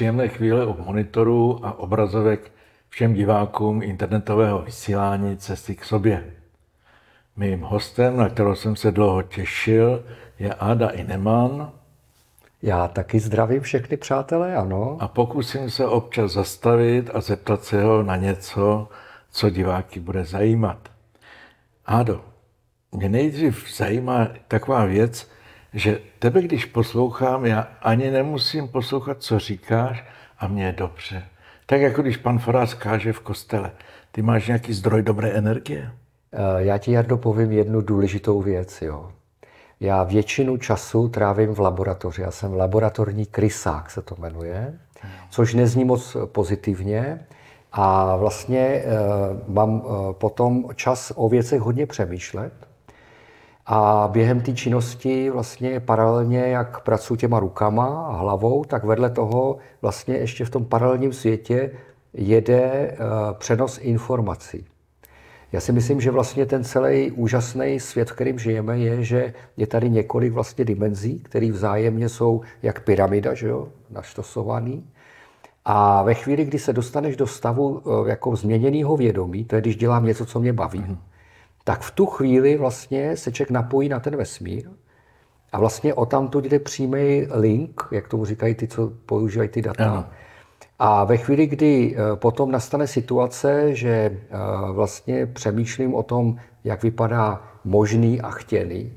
příjemné chvíle u monitorů a obrazovek všem divákům internetového vysílání Cesty k sobě. Mým hostem, na kterou jsem se dlouho těšil, je Ada Ineman. Já taky zdravím všechny přátelé, ano. A pokusím se občas zastavit a zeptat se ho na něco, co diváky bude zajímat. Ado, mě nejdřív zajímá taková věc, že tebe, když poslouchám, já ani nemusím poslouchat, co říkáš a mě je dobře. Tak jako když pan Farář káže v kostele. Ty máš nějaký zdroj dobré energie? Eh, já ti, Jardo, povím jednu důležitou věc. Jo. Já většinu času trávím v laboratoři. Já jsem laboratorní krysák, se to jmenuje, což nezní moc pozitivně. A vlastně eh, mám eh, potom čas o věcech hodně přemýšlet, a během té činnosti vlastně paralelně, jak pracuji těma rukama a hlavou, tak vedle toho vlastně ještě v tom paralelním světě jede eh, přenos informací. Já si myslím, že vlastně ten celý úžasný svět, v kterým žijeme, je, že je tady několik vlastně dimenzí, které vzájemně jsou jak pyramida, že jo, naštosovaný. A ve chvíli, kdy se dostaneš do stavu eh, jako změněného vědomí, to je, když dělám něco, co mě baví, mm-hmm tak v tu chvíli vlastně se člověk napojí na ten vesmír a vlastně o tamto jde přímý link, jak tomu říkají ty, co používají ty data. Ano. A ve chvíli, kdy eh, potom nastane situace, že eh, vlastně přemýšlím o tom, jak vypadá možný a chtěný,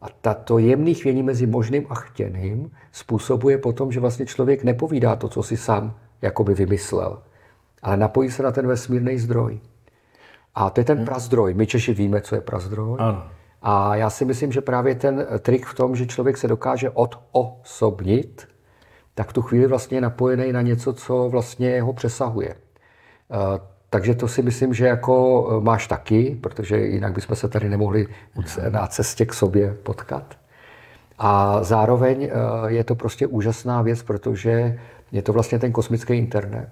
a tato jemný chvění mezi možným a chtěným způsobuje potom, že vlastně člověk nepovídá to, co si sám jakoby vymyslel, ale napojí se na ten vesmírný zdroj. A to je ten hmm. prazdroj. My Češi víme, co je prazdroj. Ano. A já si myslím, že právě ten trik v tom, že člověk se dokáže odosobnit, tak tu chvíli vlastně je napojený na něco, co vlastně ho přesahuje. E, takže to si myslím, že jako e, máš taky, protože jinak bychom se tady nemohli hmm. na cestě k sobě potkat. A zároveň e, je to prostě úžasná věc, protože je to vlastně ten kosmický internet,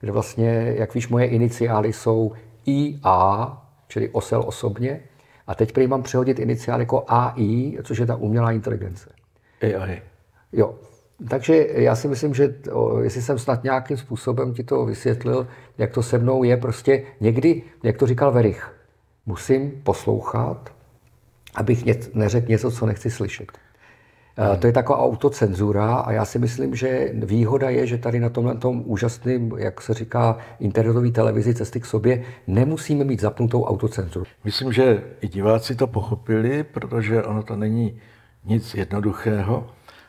kde vlastně, jak víš, moje iniciály jsou IA, čili osel osobně, a teď prý mám přehodit iniciál jako AI, což je ta umělá inteligence. AI. Jo. Takže já si myslím, že to, jestli jsem snad nějakým způsobem ti to vysvětlil, jak to se mnou je, prostě někdy, jak to říkal Verich, musím poslouchat, abych neřekl něco, co nechci slyšet. Eh, hmm. To je taková autocenzura a já si myslím, že výhoda je, že tady na tomhle tom úžasném, jak se říká, internetové televizi cesty k sobě nemusíme mít zapnutou autocenzuru. Myslím, že i diváci to pochopili, protože ono to není nic jednoduchého,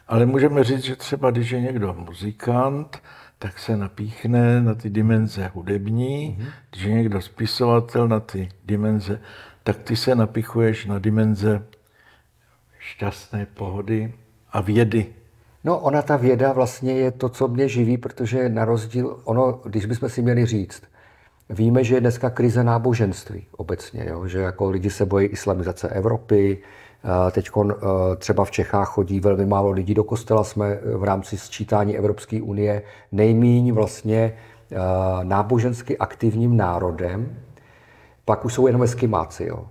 ale můžeme říct, že třeba když je někdo muzikant, tak se napíchne na ty dimenze hudební, hmm. když je někdo spisovatel na ty dimenze, tak ty se napichuješ na dimenze šťastné pohody a vědy. No, ona ta věda vlastně je to, co mě živí, protože na rozdíl, ono, když bychom si měli říct, víme, že je dneska krize náboženství obecně, jo? že jako lidi se bojí islamizace Evropy, Teď eh, třeba v Čechách chodí velmi málo lidí do kostela, jsme eh, v rámci sčítání Evropské unie nejmíň vlastně eh, nábožensky aktivním národem, pak už jsou jenom eskimáci. Jo.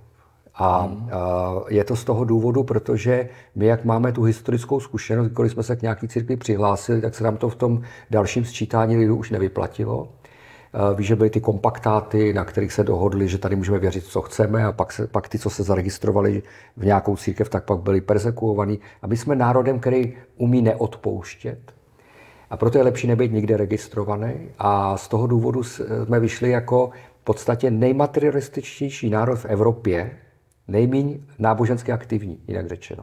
Hmm. A je to z toho důvodu, protože my, jak máme tu historickou zkušenost, když jsme se k nějaký církvi přihlásili, tak se nám to v tom dalším sčítání lidů už nevyplatilo. Víš, že byly ty kompaktáty, na kterých se dohodli, že tady můžeme věřit, co chceme, a pak, se, pak ty, co se zaregistrovali v nějakou církev, tak pak byli persekuovaní. A my jsme národem, který umí neodpouštět. A proto je lepší nebyt nikde registrovaný. A z toho důvodu jsme vyšli jako v podstatě nejmaterialističtější národ v Evropě, nejméně nábožensky aktivní, jinak řečeno.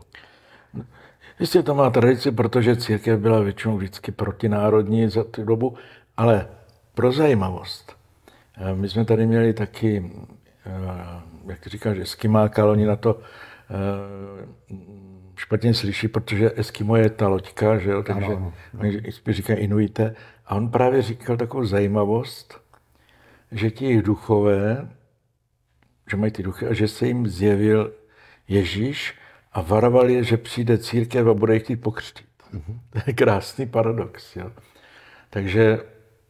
Jistě to má tradici, protože církev byla většinou vždycky protinárodní za tu dobu, ale pro zajímavost. Eh, my jsme tady měli taky, eh, jak říkáš, eskimáka, ale oni na to eh, špatně slyší, protože Eskimo je ta loďka, že jo, takže ano, ano. spíš Inuité. A on právě říkal takovou zajímavost, že ti duchové že mají ty duchy a že se jim zjevil Ježíš a varoval je, že přijde církev a bude jich chtít pokřtít. Mm-hmm. To je krásný paradox. Jo? Takže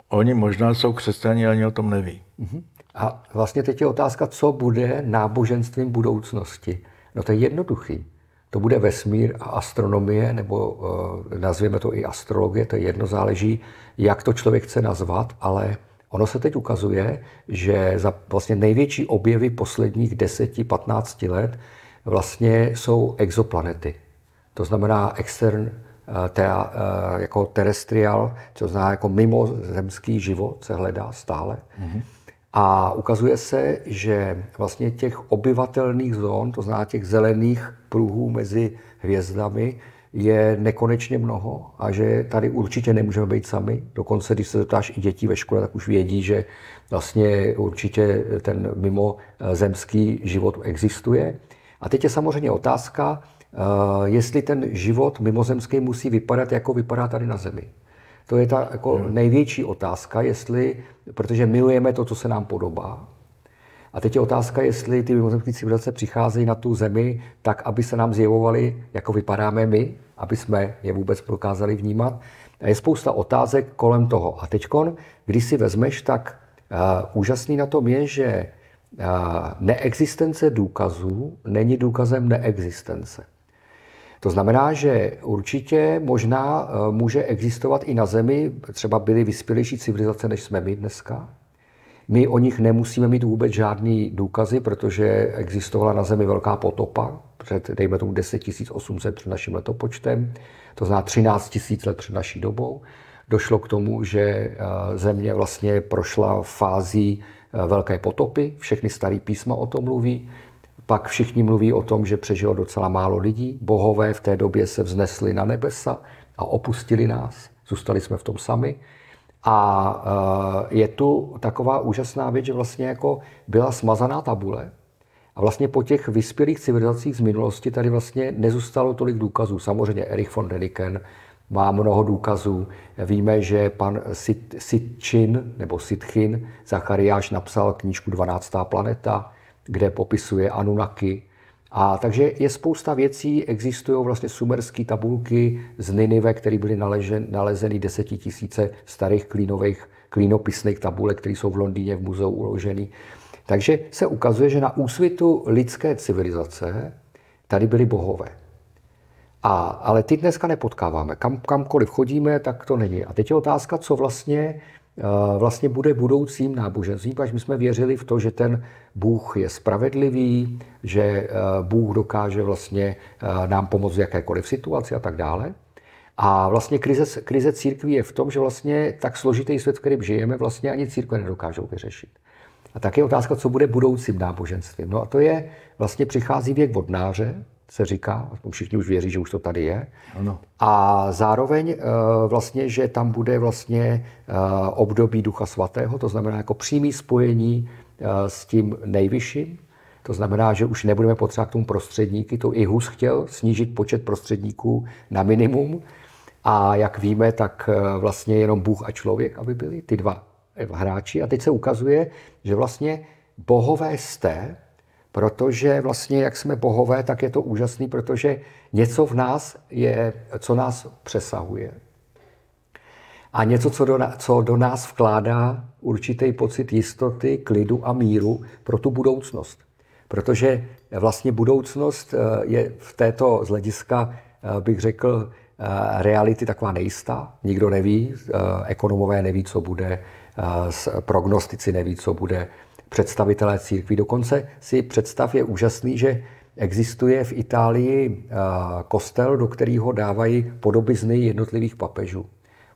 oni možná jsou křesťani, ani o tom neví. Mm-hmm. A vlastně teď je otázka, co bude náboženstvím budoucnosti. No to je jednoduchý. To bude vesmír a astronomie, nebo uh, nazvěme to i astrologie, to je jedno, záleží, jak to člověk chce nazvat, ale Ono se teď ukazuje, že za vlastně největší objevy posledních 10-15 let vlastně jsou exoplanety. To znamená extern, eh, tea, eh, jako terestrial, co znamená jako mimozemský život, se hledá stále. Mm-hmm. A ukazuje se, že vlastně těch obyvatelných zón, to znamená těch zelených pruhů mezi hvězdami, je nekonečně mnoho a že tady určitě nemůžeme být sami. Dokonce, když se zeptáš i dětí ve škole, tak už vědí, že vlastně určitě ten mimo eh, zemský život existuje. A teď je samozřejmě otázka, eh, jestli ten život mimozemský musí vypadat, jako vypadá tady na Zemi. To je ta jako hmm. největší otázka, jestli, protože milujeme to, co se nám podobá, a teď je otázka, jestli ty mimozemské civilizace přicházejí na tu zemi tak, aby se nám zjevovaly, jako vypadáme my, aby jsme je vůbec prokázali vnímat. A je spousta otázek kolem toho. A teď, když si vezmeš, tak uh, úžasný na tom je, že uh, neexistence důkazů není důkazem neexistence. To znamená, že určitě možná eh, může existovat i na Zemi, třeba byly vyspělejší civilizace, než jsme my dneska, my o nich nemusíme mít vůbec žádný důkazy, protože existovala na Zemi velká potopa před, dejme tomu, 10 800 před naším letopočtem, to znamená 13 000 let před naší dobou. Došlo k tomu, že eh, Země vlastně prošla fází eh, velké potopy, všechny staré písma o tom mluví, pak všichni mluví o tom, že přežilo docela málo lidí. Bohové v té době se vznesli na nebesa a opustili nás. Zůstali jsme v tom sami. A eh, je tu taková úžasná věc, že vlastně jako byla smazaná tabule, a vlastně po těch vyspělých civilizacích z minulosti tady vlastně nezůstalo tolik důkazů. Samozřejmě Erich von Däniken má mnoho důkazů. Víme, že pan Sit, Sitchin nebo Sitchin Zachariáš napsal knížku 12. planeta, kde popisuje Anunnaki, a takže je spousta věcí, existují vlastně sumerské tabulky z Ninive, které byly nalezeny desetitisíce starých klínových, klínopisných tabulek, které jsou v Londýně v muzeu uložené. Takže se ukazuje, že na úsvitu lidské civilizace tady byli bohové. A, ale ty dneska nepotkáváme. Kam, kamkoliv chodíme, tak to není. A teď je otázka, co vlastně vlastně bude budoucím náboženstvím, až my jsme věřili v to, že ten Bůh je spravedlivý, že eh, Bůh dokáže vlastně eh, nám pomoct v jakékoliv situaci a tak dále. A vlastně krize, krize církví je v tom, že vlastně tak složitý svět, v kterém žijeme, vlastně ani církve nedokážou vyřešit. A tak je otázka, co bude budoucím náboženstvím. No a to je, vlastně přichází věk vodnáře, se říká, všichni už věří, že už to tady je. Ano. A zároveň eh, vlastně, že tam bude vlastně eh, období Ducha Svatého, to znamená jako přímý spojení eh, s tím nejvyšším, to znamená, že už nebudeme potřebovat k tomu prostředníky. To i Hus chtěl snížit počet prostředníků na minimum. A jak víme, tak vlastně jenom Bůh a člověk, aby byli ty dva hráči. A teď se ukazuje, že vlastně bohové jste, Protože vlastně, jak jsme bohové, tak je to úžasný, protože něco v nás je, co nás přesahuje. A něco, co do, co do nás vkládá určitý pocit jistoty, klidu a míru pro tu budoucnost. Protože vlastně budoucnost eh, je v této z hlediska, eh, bych řekl, eh, reality taková nejistá. Nikdo neví, ekonomové neví, co bude, prognostici neví, co bude, představitelé církví. Dokonce si představ je úžasný, že existuje v Itálii eh, kostel, do kterého dávají podobizny jednotlivých papežů.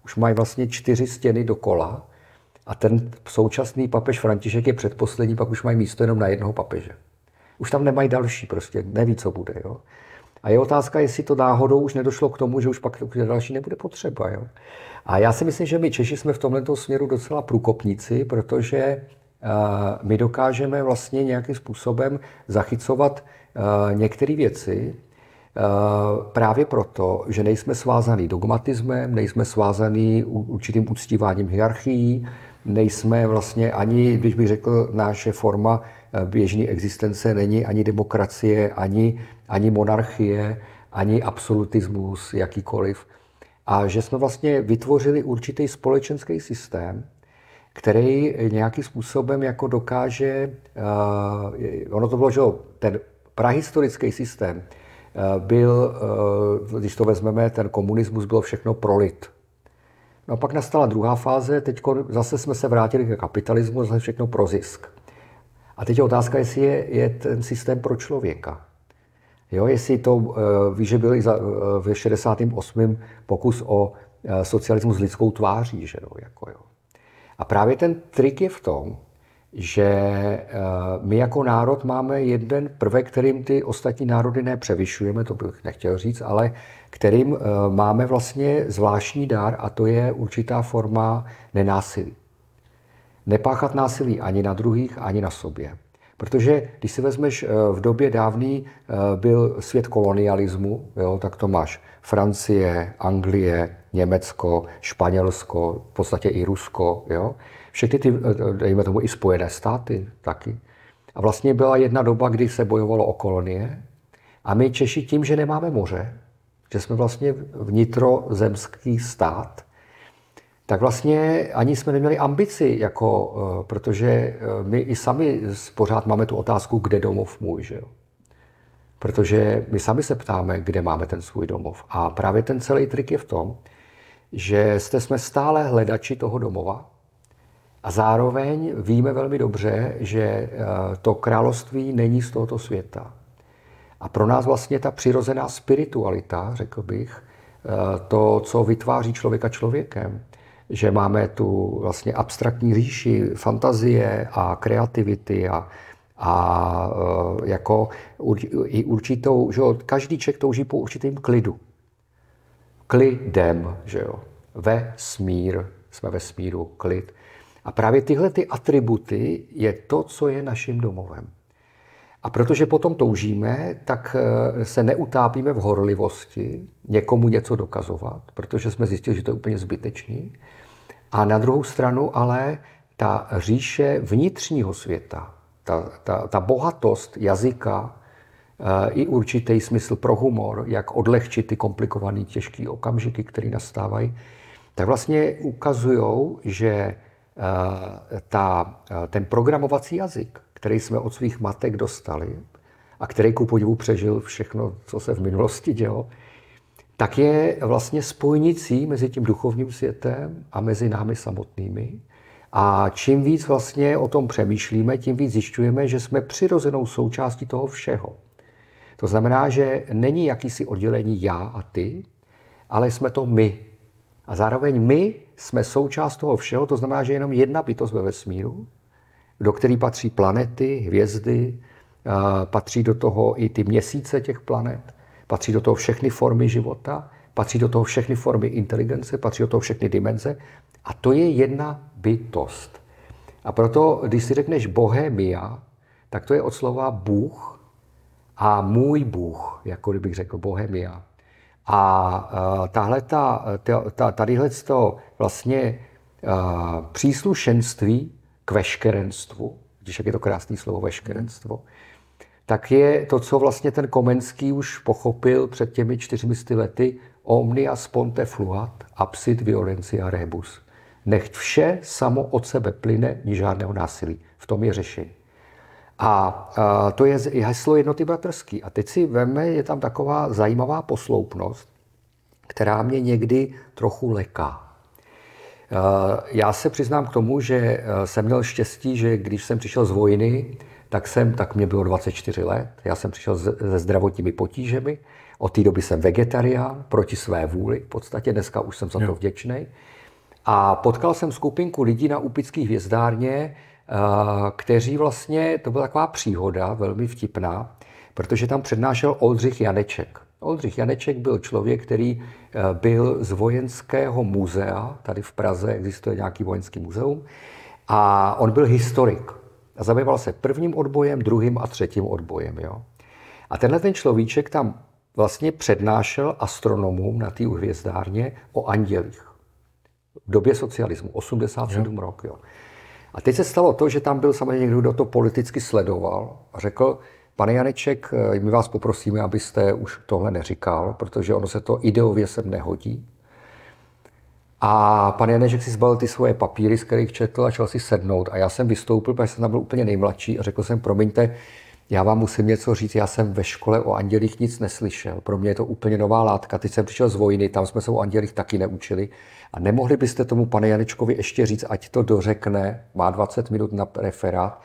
Už mají vlastně čtyři stěny dokola a ten současný papež František je předposlední, pak už mají místo jenom na jednoho papeže. Už tam nemají další prostě, neví, co bude. Jo? A je otázka, jestli to náhodou už nedošlo k tomu, že už pak další nebude potřeba. Jo? A já si myslím, že my Češi jsme v tomto směru docela průkopníci, protože my dokážeme vlastně nějakým způsobem zachycovat e, některé věci, e, Právě proto, že nejsme svázaný dogmatismem, nejsme svázaný určitým uctíváním hierarchií, nejsme vlastně ani, když bych řekl, naše forma e, běžné existence není ani demokracie, ani, ani monarchie, ani absolutismus jakýkoliv. A že jsme vlastně vytvořili určitý společenský systém, který nějakým způsobem jako dokáže, eh, ono to bylo, že ten prahistorický systém eh, byl, eh, když to vezmeme, ten komunismus byl všechno prolit. No a pak nastala druhá fáze, teď zase jsme se vrátili ke kapitalismu, zase všechno pro zisk. A teď je otázka, jestli je, je ten systém pro člověka. Jo, jestli to, víš, že byl i za, ve 68. pokus o socialismus s lidskou tváří, že no, jako jo. A právě ten trik je v tom, že eh, my jako národ máme jeden prvek, kterým ty ostatní národy nepřevyšujeme, to bych nechtěl říct, ale kterým eh, máme vlastně zvláštní dár a to je určitá forma nenásilí. Nepáchat násilí ani na druhých, ani na sobě. Protože když si vezmeš, eh, v době dávný byl svět kolonialismu, jo, tak to máš Francie, Anglie, Německo, Španělsko, v podstatě i Rusko, jo? všechny ty, dejme tomu, i Spojené státy taky. A vlastně byla jedna doba, kdy se bojovalo o kolonie a my Češi tím, že nemáme moře, že jsme vlastně vnitrozemský stát, tak vlastně ani jsme neměli ambici, jako, eh, protože eh, my i sami pořád máme tu otázku, kde domov můj, že jo? Protože my sami se ptáme, kde máme ten svůj domov. A právě ten celý trik je v tom, že jste, jsme stále hledači toho domova a zároveň víme velmi dobře, že eh, to království není z tohoto světa. A pro nás vlastně ta přirozená spiritualita, řekl bych, eh, to, co vytváří člověka člověkem, že máme tu vlastně abstraktní říši fantazie a kreativity a, a eh, jako i určitou, že každý člověk touží po určitém klidu klidem, že jo. Ve smír, jsme ve smíru, klid. A právě tyhle ty atributy je to, co je naším domovem. A protože potom toužíme, tak eh, se neutápíme v horlivosti někomu něco dokazovat, protože jsme zjistili, že to je úplně zbytečný. A na druhou stranu ale ta říše vnitřního světa, ta, ta, ta bohatost jazyka, Eh, i určitý smysl pro humor, jak odlehčit ty komplikované, těžké okamžiky, které nastávají, tak vlastně ukazují, že eh, ta, eh, ten programovací jazyk, který jsme od svých matek dostali a který ku podivu přežil všechno, co se v minulosti dělo, tak je vlastně spojnicí mezi tím duchovním světem a mezi námi samotnými. A čím víc vlastně o tom přemýšlíme, tím víc zjišťujeme, že jsme přirozenou součástí toho všeho. To znamená, že není jakýsi oddělení já a ty, ale jsme to my. A zároveň my jsme součást toho všeho, to znamená, že jenom jedna bytost ve vesmíru, do který patří planety, hvězdy, patří do toho i ty měsíce těch planet, patří do toho všechny formy života, patří do toho všechny formy inteligence, patří do toho všechny dimenze. A to je jedna bytost. A proto, když si řekneš bohemia, tak to je od slova Bůh, a můj Bůh, jako kdybych řekl Bohemia. A e, tahle ta, ta, tadyhle to vlastně e, příslušenství k veškerenstvu, když jak je to krásné slovo veškerenstvo, tak je to, co vlastně ten Komenský už pochopil před těmi čtyřmi lety, omnia sponte fluat, absit violencia rebus. Nechť vše samo od sebe plyne, ni žádného násilí. V tom je řešení. A e, to je heslo jednoty bratrský. A teď si veme, je tam taková zajímavá posloupnost, která mě někdy trochu leká. E, já se přiznám k tomu, že e, jsem měl štěstí, že když jsem přišel z vojny, tak jsem, tak mě bylo 24 let, já jsem přišel se zdravotními potížemi, od té doby jsem vegetarián, proti své vůli v podstatě, dneska už jsem za to vděčný. A potkal jsem skupinku lidí na Úpických hvězdárně, Eh, kteří vlastně, to byla taková příhoda, velmi vtipná, protože tam přednášel Oldřich Janeček. Oldřich Janeček byl člověk, který eh, byl z vojenského muzea, tady v Praze existuje nějaký vojenský muzeum, a on byl historik. A zabýval se prvním odbojem, druhým a třetím odbojem. Jo? A tenhle ten človíček tam vlastně přednášel astronomům na té hvězdárně o andělích. V době socialismu, 87 jo. rok. Jo. A teď se stalo to, že tam byl samozřejmě někdo, kdo to politicky sledoval a řekl, pane Janeček, eh, my vás poprosíme, abyste už tohle neříkal, protože ono se to ideově sem nehodí. A pan Janeček si zbalil ty svoje papíry, z kterých četl a šel si sednout. A já jsem vystoupil, protože jsem tam byl úplně nejmladší a řekl jsem, promiňte, já vám musím něco říct, já jsem ve škole o andělích nic neslyšel. Pro mě je to úplně nová látka. Teď jsem přišel z vojny, tam jsme se o andělích taky neučili. A nemohli byste tomu pane Janečkovi ještě říct, ať to dořekne, má 20 minut na referát,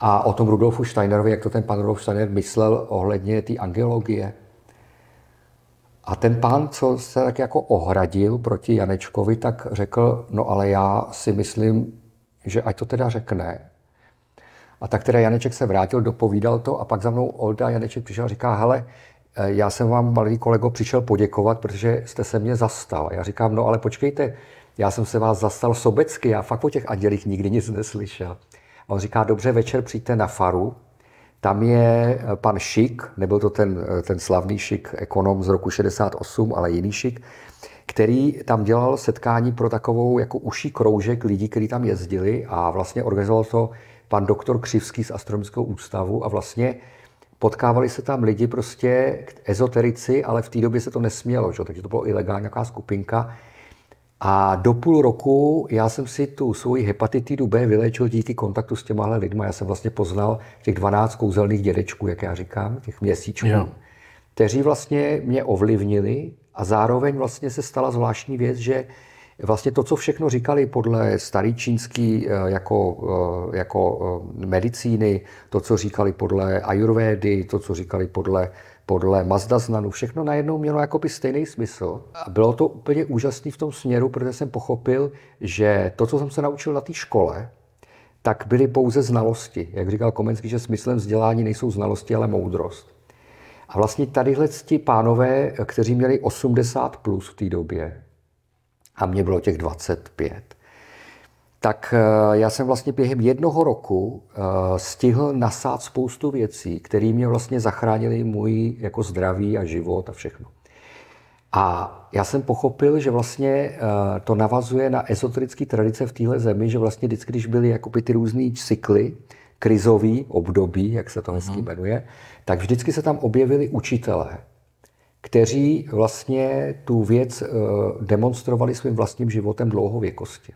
a o tom Rudolfu Steinerovi, jak to ten pan Rudolf Steiner myslel ohledně té angeologie. A ten pán, co se tak jako ohradil proti Janečkovi, tak řekl, no ale já si myslím, že ať to teda řekne. A tak teda Janeček se vrátil, dopovídal to a pak za mnou Olda Janeček přišel a říká, hele, Eh, já jsem vám, malý kolego, přišel poděkovat, protože jste se mě zastal. Já říkám, no ale počkejte, já jsem se vás zastal sobecky, já fakt o těch andělích nikdy nic neslyšel. A on říká, dobře, večer přijďte na faru, tam je eh, pan Šik, nebyl to ten, eh, ten slavný Šik, ekonom z roku 68, ale jiný Šik, který tam dělal setkání pro takovou jako uší kroužek lidí, kteří tam jezdili a vlastně organizoval to pan doktor Křivský z Astronomického ústavu a vlastně potkávali se tam lidi prostě, ezoterici, ale v té době se to nesmělo, že? takže to bylo ilegální nějaká skupinka. A do půl roku já jsem si tu svoji hepatitidu B vylečil díky kontaktu s těmahle lidmi Já jsem vlastně poznal těch 12 kouzelných dědečků, jak já říkám, těch měsíčků, jo. kteří vlastně mě ovlivnili a zároveň vlastně se stala zvláštní věc, že vlastně to, co všechno říkali podle starý čínský eh, jako, eh, jako eh, medicíny, to, co říkali podle ajurvédy, to, co říkali podle podle Mazda Znanu, všechno najednou mělo jakoby stejný smysl. A bylo to úplně úžasné v tom směru, protože jsem pochopil, že to, co jsem se naučil na té škole, tak byly pouze znalosti. Jak říkal Komenský, že smyslem vzdělání nejsou znalosti, ale moudrost. A vlastně tadyhle ti pánové, kteří měli 80 plus v té době, a mě bylo těch 25. Tak eh, já jsem vlastně během jednoho roku eh, stihl nasát spoustu věcí, které mě vlastně zachránily můj jako zdraví a život a všechno. A já jsem pochopil, že vlastně eh, to navazuje na esoterické tradice v téhle zemi, že vlastně vždycky, když byly jakoby ty různé cykly, krizový období, jak se to hezky mhm. jmenuje, tak vždycky se tam objevili učitelé, kteří vlastně tu věc eh, demonstrovali svým vlastním životem dlouhověkosti.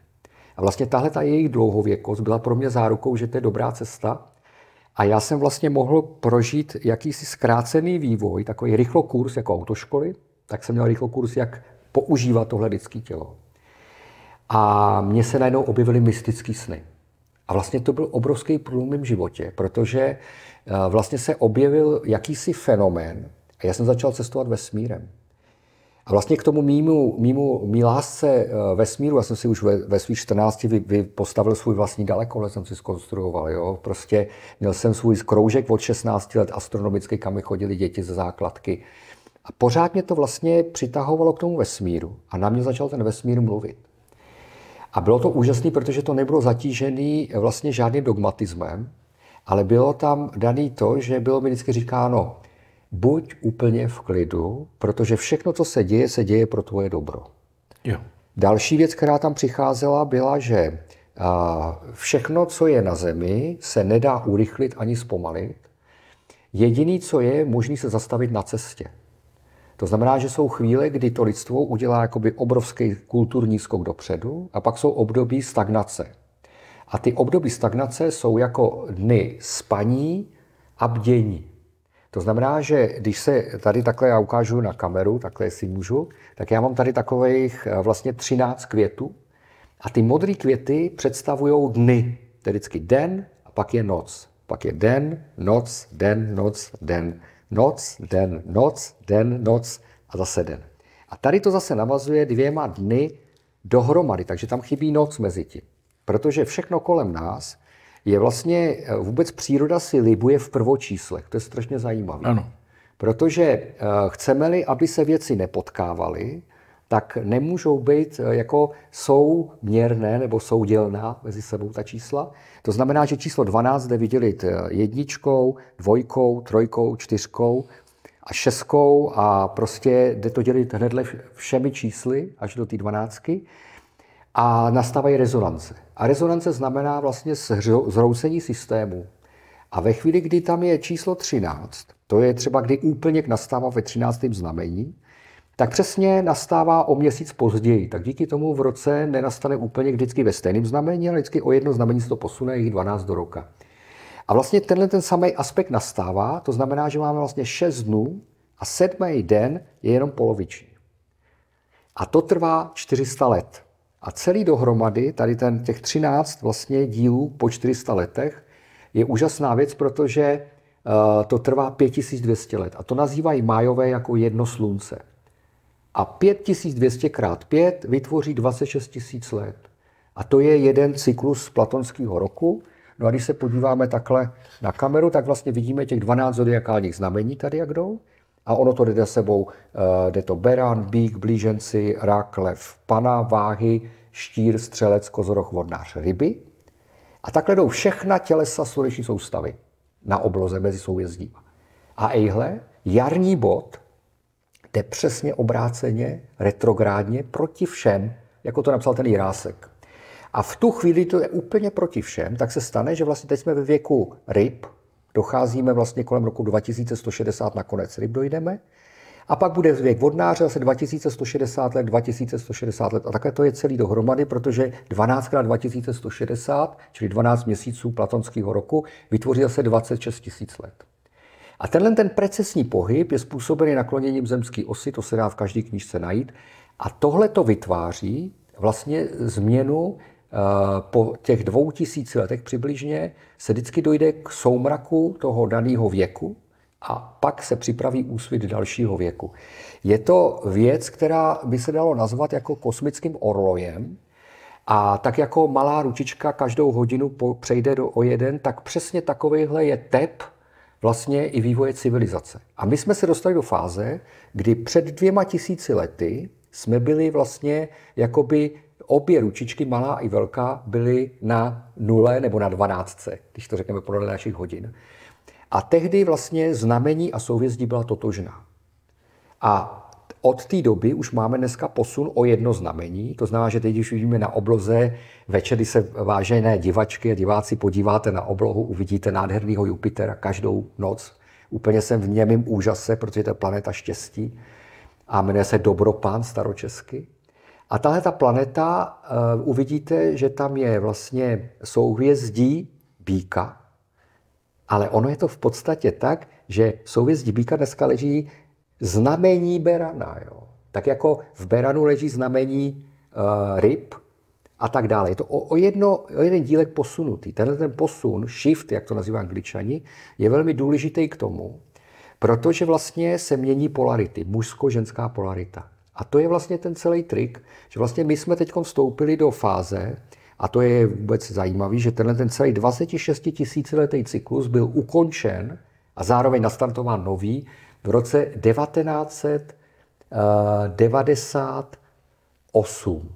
A vlastně tahle ta jejich dlouhověkost byla pro mě zárukou, že to je dobrá cesta. A já jsem vlastně mohl prožít jakýsi zkrácený vývoj, takový rychlokurs jako autoškoly, tak jsem měl rychlokurs, jak používat tohle lidské tělo. A mně se najednou objevily mystické sny. A vlastně to byl obrovský průlom v životě, protože eh, vlastně se objevil jakýsi fenomén, a já jsem začal cestovat vesmírem. A vlastně k tomu mýmu, mýmu, mý lásce eh, vesmíru, já jsem si už ve, ve svých 14 vy, vy postavil svůj vlastní ale jsem si skonstruoval. Jo? Prostě měl jsem svůj kroužek od 16 let astronomický, kam mi chodili děti ze základky. A pořád mě to vlastně přitahovalo k tomu vesmíru. A na mě začal ten vesmír mluvit. A bylo to úžasné, protože to nebylo zatížené eh, vlastně žádným dogmatismem, ale bylo tam daný to, že bylo mi vždycky říkáno, buď úplně v klidu, protože všechno, co se děje, se děje pro tvoje dobro. Jo. Další věc, která tam přicházela, byla, že všechno, co je na zemi, se nedá urychlit ani zpomalit. Jediný, co je, možný se zastavit na cestě. To znamená, že jsou chvíle, kdy to lidstvo udělá jakoby obrovský kulturní skok dopředu a pak jsou období stagnace. A ty období stagnace jsou jako dny spaní a bdění. To znamená, že když se tady takhle já ukážu na kameru, takhle si můžu, tak já mám tady takových eh, vlastně 13 květů a ty modré květy představují dny, tedy vždycky den a pak je noc. Pak je den, noc, den, noc, den, noc, den, noc, den, noc a zase den. A tady to zase navazuje dvěma dny dohromady, takže tam chybí noc mezi tím. Protože všechno kolem nás je vlastně eh, vůbec příroda si libuje v prvočíslech. To je strašně zajímavé. Ano. Protože eh, chceme-li, aby se věci nepotkávaly, tak nemůžou být, eh, jako jsou měrné nebo jsou dělná mezi sebou ta čísla. To znamená, že číslo 12 jde vydělit jedničkou, dvojkou, trojkou, čtyřkou a šestkou a prostě jde to dělit hnedle všemi čísly až do té dvanáctky a nastávají rezonance. A rezonance znamená vlastně zhroucení systému. A ve chvíli, kdy tam je číslo 13, to je třeba kdy úplněk nastává ve 13. znamení, tak přesně nastává o měsíc později. Tak díky tomu v roce nenastane úplně vždycky ve stejném znamení, ale vždycky o jedno znamení se to posune jich 12 do roka. A vlastně tenhle ten samý aspekt nastává, to znamená, že máme vlastně 6 dnů a sedmý den je jenom poloviční. A to trvá 400 let. A celý dohromady, tady ten, těch 13 vlastně dílů po 400 letech, je úžasná věc, protože uh, to trvá 5200 let. A to nazývají májové jako jedno slunce. A 5200 krát 5 vytvoří 26 000 let. A to je jeden cyklus platonského roku. No a když se podíváme takhle na kameru, tak vlastně vidíme těch 12 zodiakálních znamení tady, jak jdou. A ono to jde sebou, eh, jde to beran, bík, blíženci, rak, lev, pana, váhy, štír, střelec, kozoroch, vodnář, ryby. A takhle jdou všechna tělesa sluneční soustavy na obloze mezi soujezdíma. A ejhle, jarní bod jde přesně obráceně, retrográdně proti všem, jako to napsal ten Jirásek. A v tu chvíli to je úplně proti všem, tak se stane, že vlastně teď jsme ve věku ryb, docházíme vlastně kolem roku 2160 nakonec ryb dojdeme. A pak bude věk vodnáře zase 2160 let, 2160 let. A takhle to je celý dohromady, protože 12 x 2160, čili 12 měsíců platonského roku, vytvoří zase 26 tisíc let. A tenhle ten precesní pohyb je způsobený nakloněním zemské osy, to se dá v každé knižce najít. A tohle to vytváří vlastně změnu Eh, po těch dvou tisíci letech přibližně se vždycky dojde k soumraku toho daného věku a pak se připraví úsvit dalšího věku. Je to věc, která by se dalo nazvat jako kosmickým orlojem, a tak jako malá ručička každou hodinu po, přejde do o jeden, tak přesně takovýhle je tep vlastně i vývoje civilizace. A my jsme se dostali do fáze, kdy před dvěma tisíci lety jsme byli vlastně jakoby obě ručičky, malá i velká, byly na nule nebo na dvanáctce, když to řekneme podle našich hodin. A tehdy vlastně znamení a souvězdí byla totožná. A od té doby už máme dneska posun o jedno znamení. To znamená, že teď, když vidíme na obloze večer, kdy se vážené divačky a diváci podíváte na oblohu, uvidíte nádherného Jupitera každou noc. Úplně jsem v němým úžase, protože to je planeta štěstí. A jmenuje se Dobropán staročesky. A tahle ta planeta, uh, uvidíte, že tam je vlastně souhvězdí býka, ale ono je to v podstatě tak, že souhvězdí býka dneska leží znamení berana. Jo? Tak jako v beranu leží znamení uh, ryb a tak dále. Je to o, o, jedno, o jeden dílek posunutý. Tenhle ten posun, shift, jak to nazývá angličani, je velmi důležitý k tomu, protože vlastně se mění polarity, mužsko-ženská polarita. A to je vlastně ten celý trik, že vlastně my jsme teď vstoupili do fáze, a to je vůbec zajímavý, že tenhle ten celý 26 letý cyklus byl ukončen a zároveň nastartován nový v roce 1998. Eh,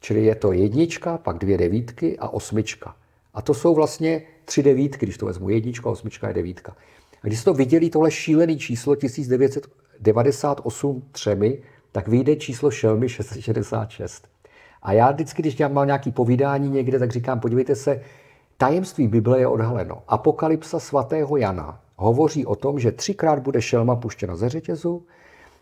Čili je to jednička, pak dvě devítky a osmička. A to jsou vlastně tři devítky, když to vezmu. Jednička, osmička je devítka. A když jste to viděli, tohle šílené číslo 1998 třemi, tak vyjde číslo Xiaomi 666. A já vždycky, když dělám mal nějaký povídání někde, tak říkám, podívejte se, tajemství Bible je odhaleno. Apokalypsa svatého Jana hovoří o tom, že třikrát bude šelma puštěna ze řetězu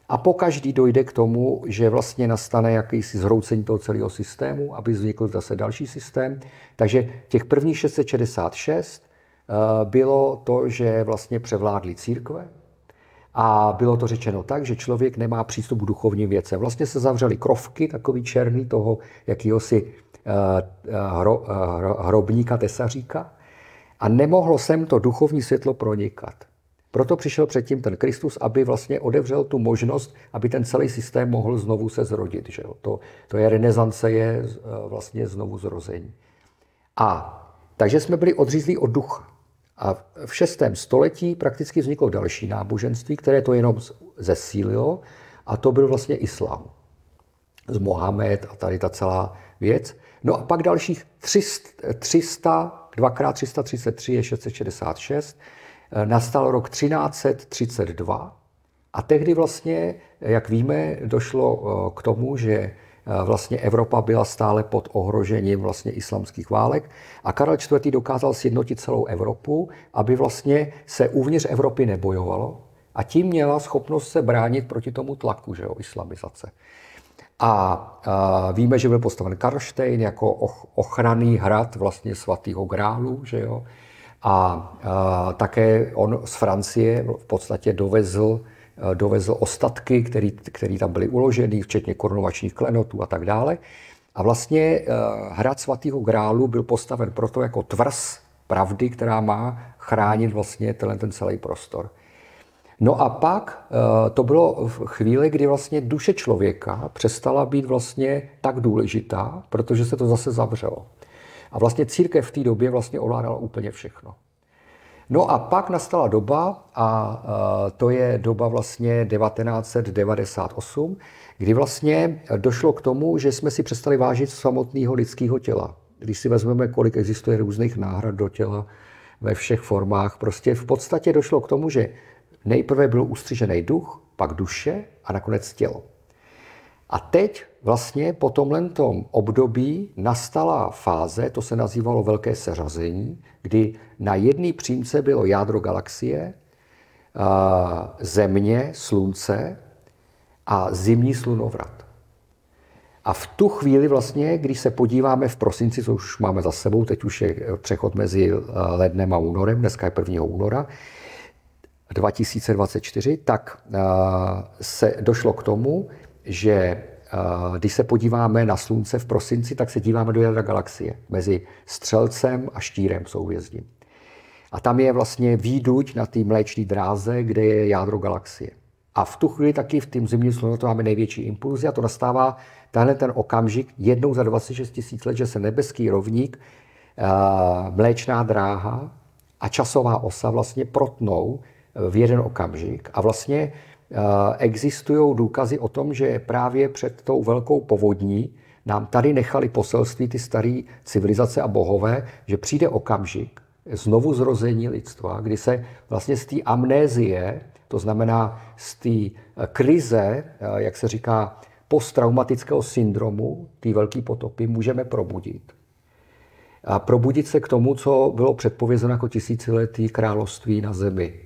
a po každý dojde k tomu, že vlastně nastane jakýsi zhroucení toho celého systému, aby vznikl zase další systém. Takže těch prvních 666 eh, bylo to, že vlastně převládly církve, a bylo to řečeno tak, že člověk nemá přístup k duchovním věcem. Vlastně se zavřely krovky, takový černý toho jakýhosi eh, eh, eh, hro, hrobníka, tesaříka. A nemohlo sem to duchovní světlo pronikat. Proto přišel předtím ten Kristus, aby vlastně odevřel tu možnost, aby ten celý systém mohl znovu se zrodit. Že jo? To, to je renesance, je vlastně znovu zrození. A takže jsme byli odřízlí od ducha. A v 6. století prakticky vzniklo další náboženství, které to jenom zesílilo, a to byl vlastně islám. Z Mohamed a tady ta celá věc. No a pak dalších 300, 300 2x333 je 666, eh, nastal rok 1332 a tehdy vlastně, jak víme, došlo eh, k tomu, že Eh, vlastně Evropa byla stále pod ohrožením vlastně islamských válek a Karel IV. dokázal sjednotit celou Evropu, aby vlastně se uvnitř Evropy nebojovalo a tím měla schopnost se bránit proti tomu tlaku, že jo, islamizace. A, a víme, že byl postaven Karlštejn jako ochranný hrad vlastně svatého grálu, že jo. A, a také on z Francie v podstatě dovezl dovezl ostatky, které tam byly uloženy, včetně korunovačních klenotů a tak dále. A vlastně eh, hrad svatého Grálu byl postaven proto jako tvrz pravdy, která má chránit vlastně ten ten celý prostor. No a pak eh, to bylo v chvíli, kdy vlastně duše člověka přestala být vlastně tak důležitá, protože se to zase zavřelo. A vlastně církev v té době vlastně ovládala úplně všechno. No a pak nastala doba, a e, to je doba vlastně 1998, kdy vlastně došlo k tomu, že jsme si přestali vážit samotného lidského těla. Když si vezmeme, kolik existuje různých náhrad do těla ve všech formách, prostě v podstatě došlo k tomu, že nejprve byl ustřižený duch, pak duše a nakonec tělo. A teď vlastně po tomhle tom období nastala fáze, to se nazývalo velké seřazení, kdy na jedné přímce bylo jádro galaxie, země, slunce a zimní slunovrat. A v tu chvíli vlastně, když se podíváme v prosinci, co už máme za sebou, teď už je e, přechod mezi e, lednem a únorem, dneska je 1. února 2024, tak e, se došlo k tomu, že Eh, když se podíváme na Slunce v prosinci, tak se díváme do jádra galaxie. Mezi Střelcem a Štírem souhvězdí. A tam je vlastně výduť na té mléčné dráze, kde je jádro galaxie. A v tu chvíli taky v tom zimním slunci máme největší impulzy a to nastává tenhle ten okamžik jednou za 26 tisíc let, že se nebeský rovník, eh, mléčná dráha a časová osa vlastně protnou v jeden okamžik. A vlastně Eh, existují důkazy o tom, že právě před tou velkou povodní nám tady nechali poselství ty staré civilizace a bohové, že přijde okamžik znovu zrození lidstva, kdy se vlastně z té amnézie, to znamená z té eh, krize, eh, jak se říká, posttraumatického syndromu, té velké potopy, můžeme probudit. A probudit se k tomu, co bylo předpovězeno jako tisíciletý království na zemi,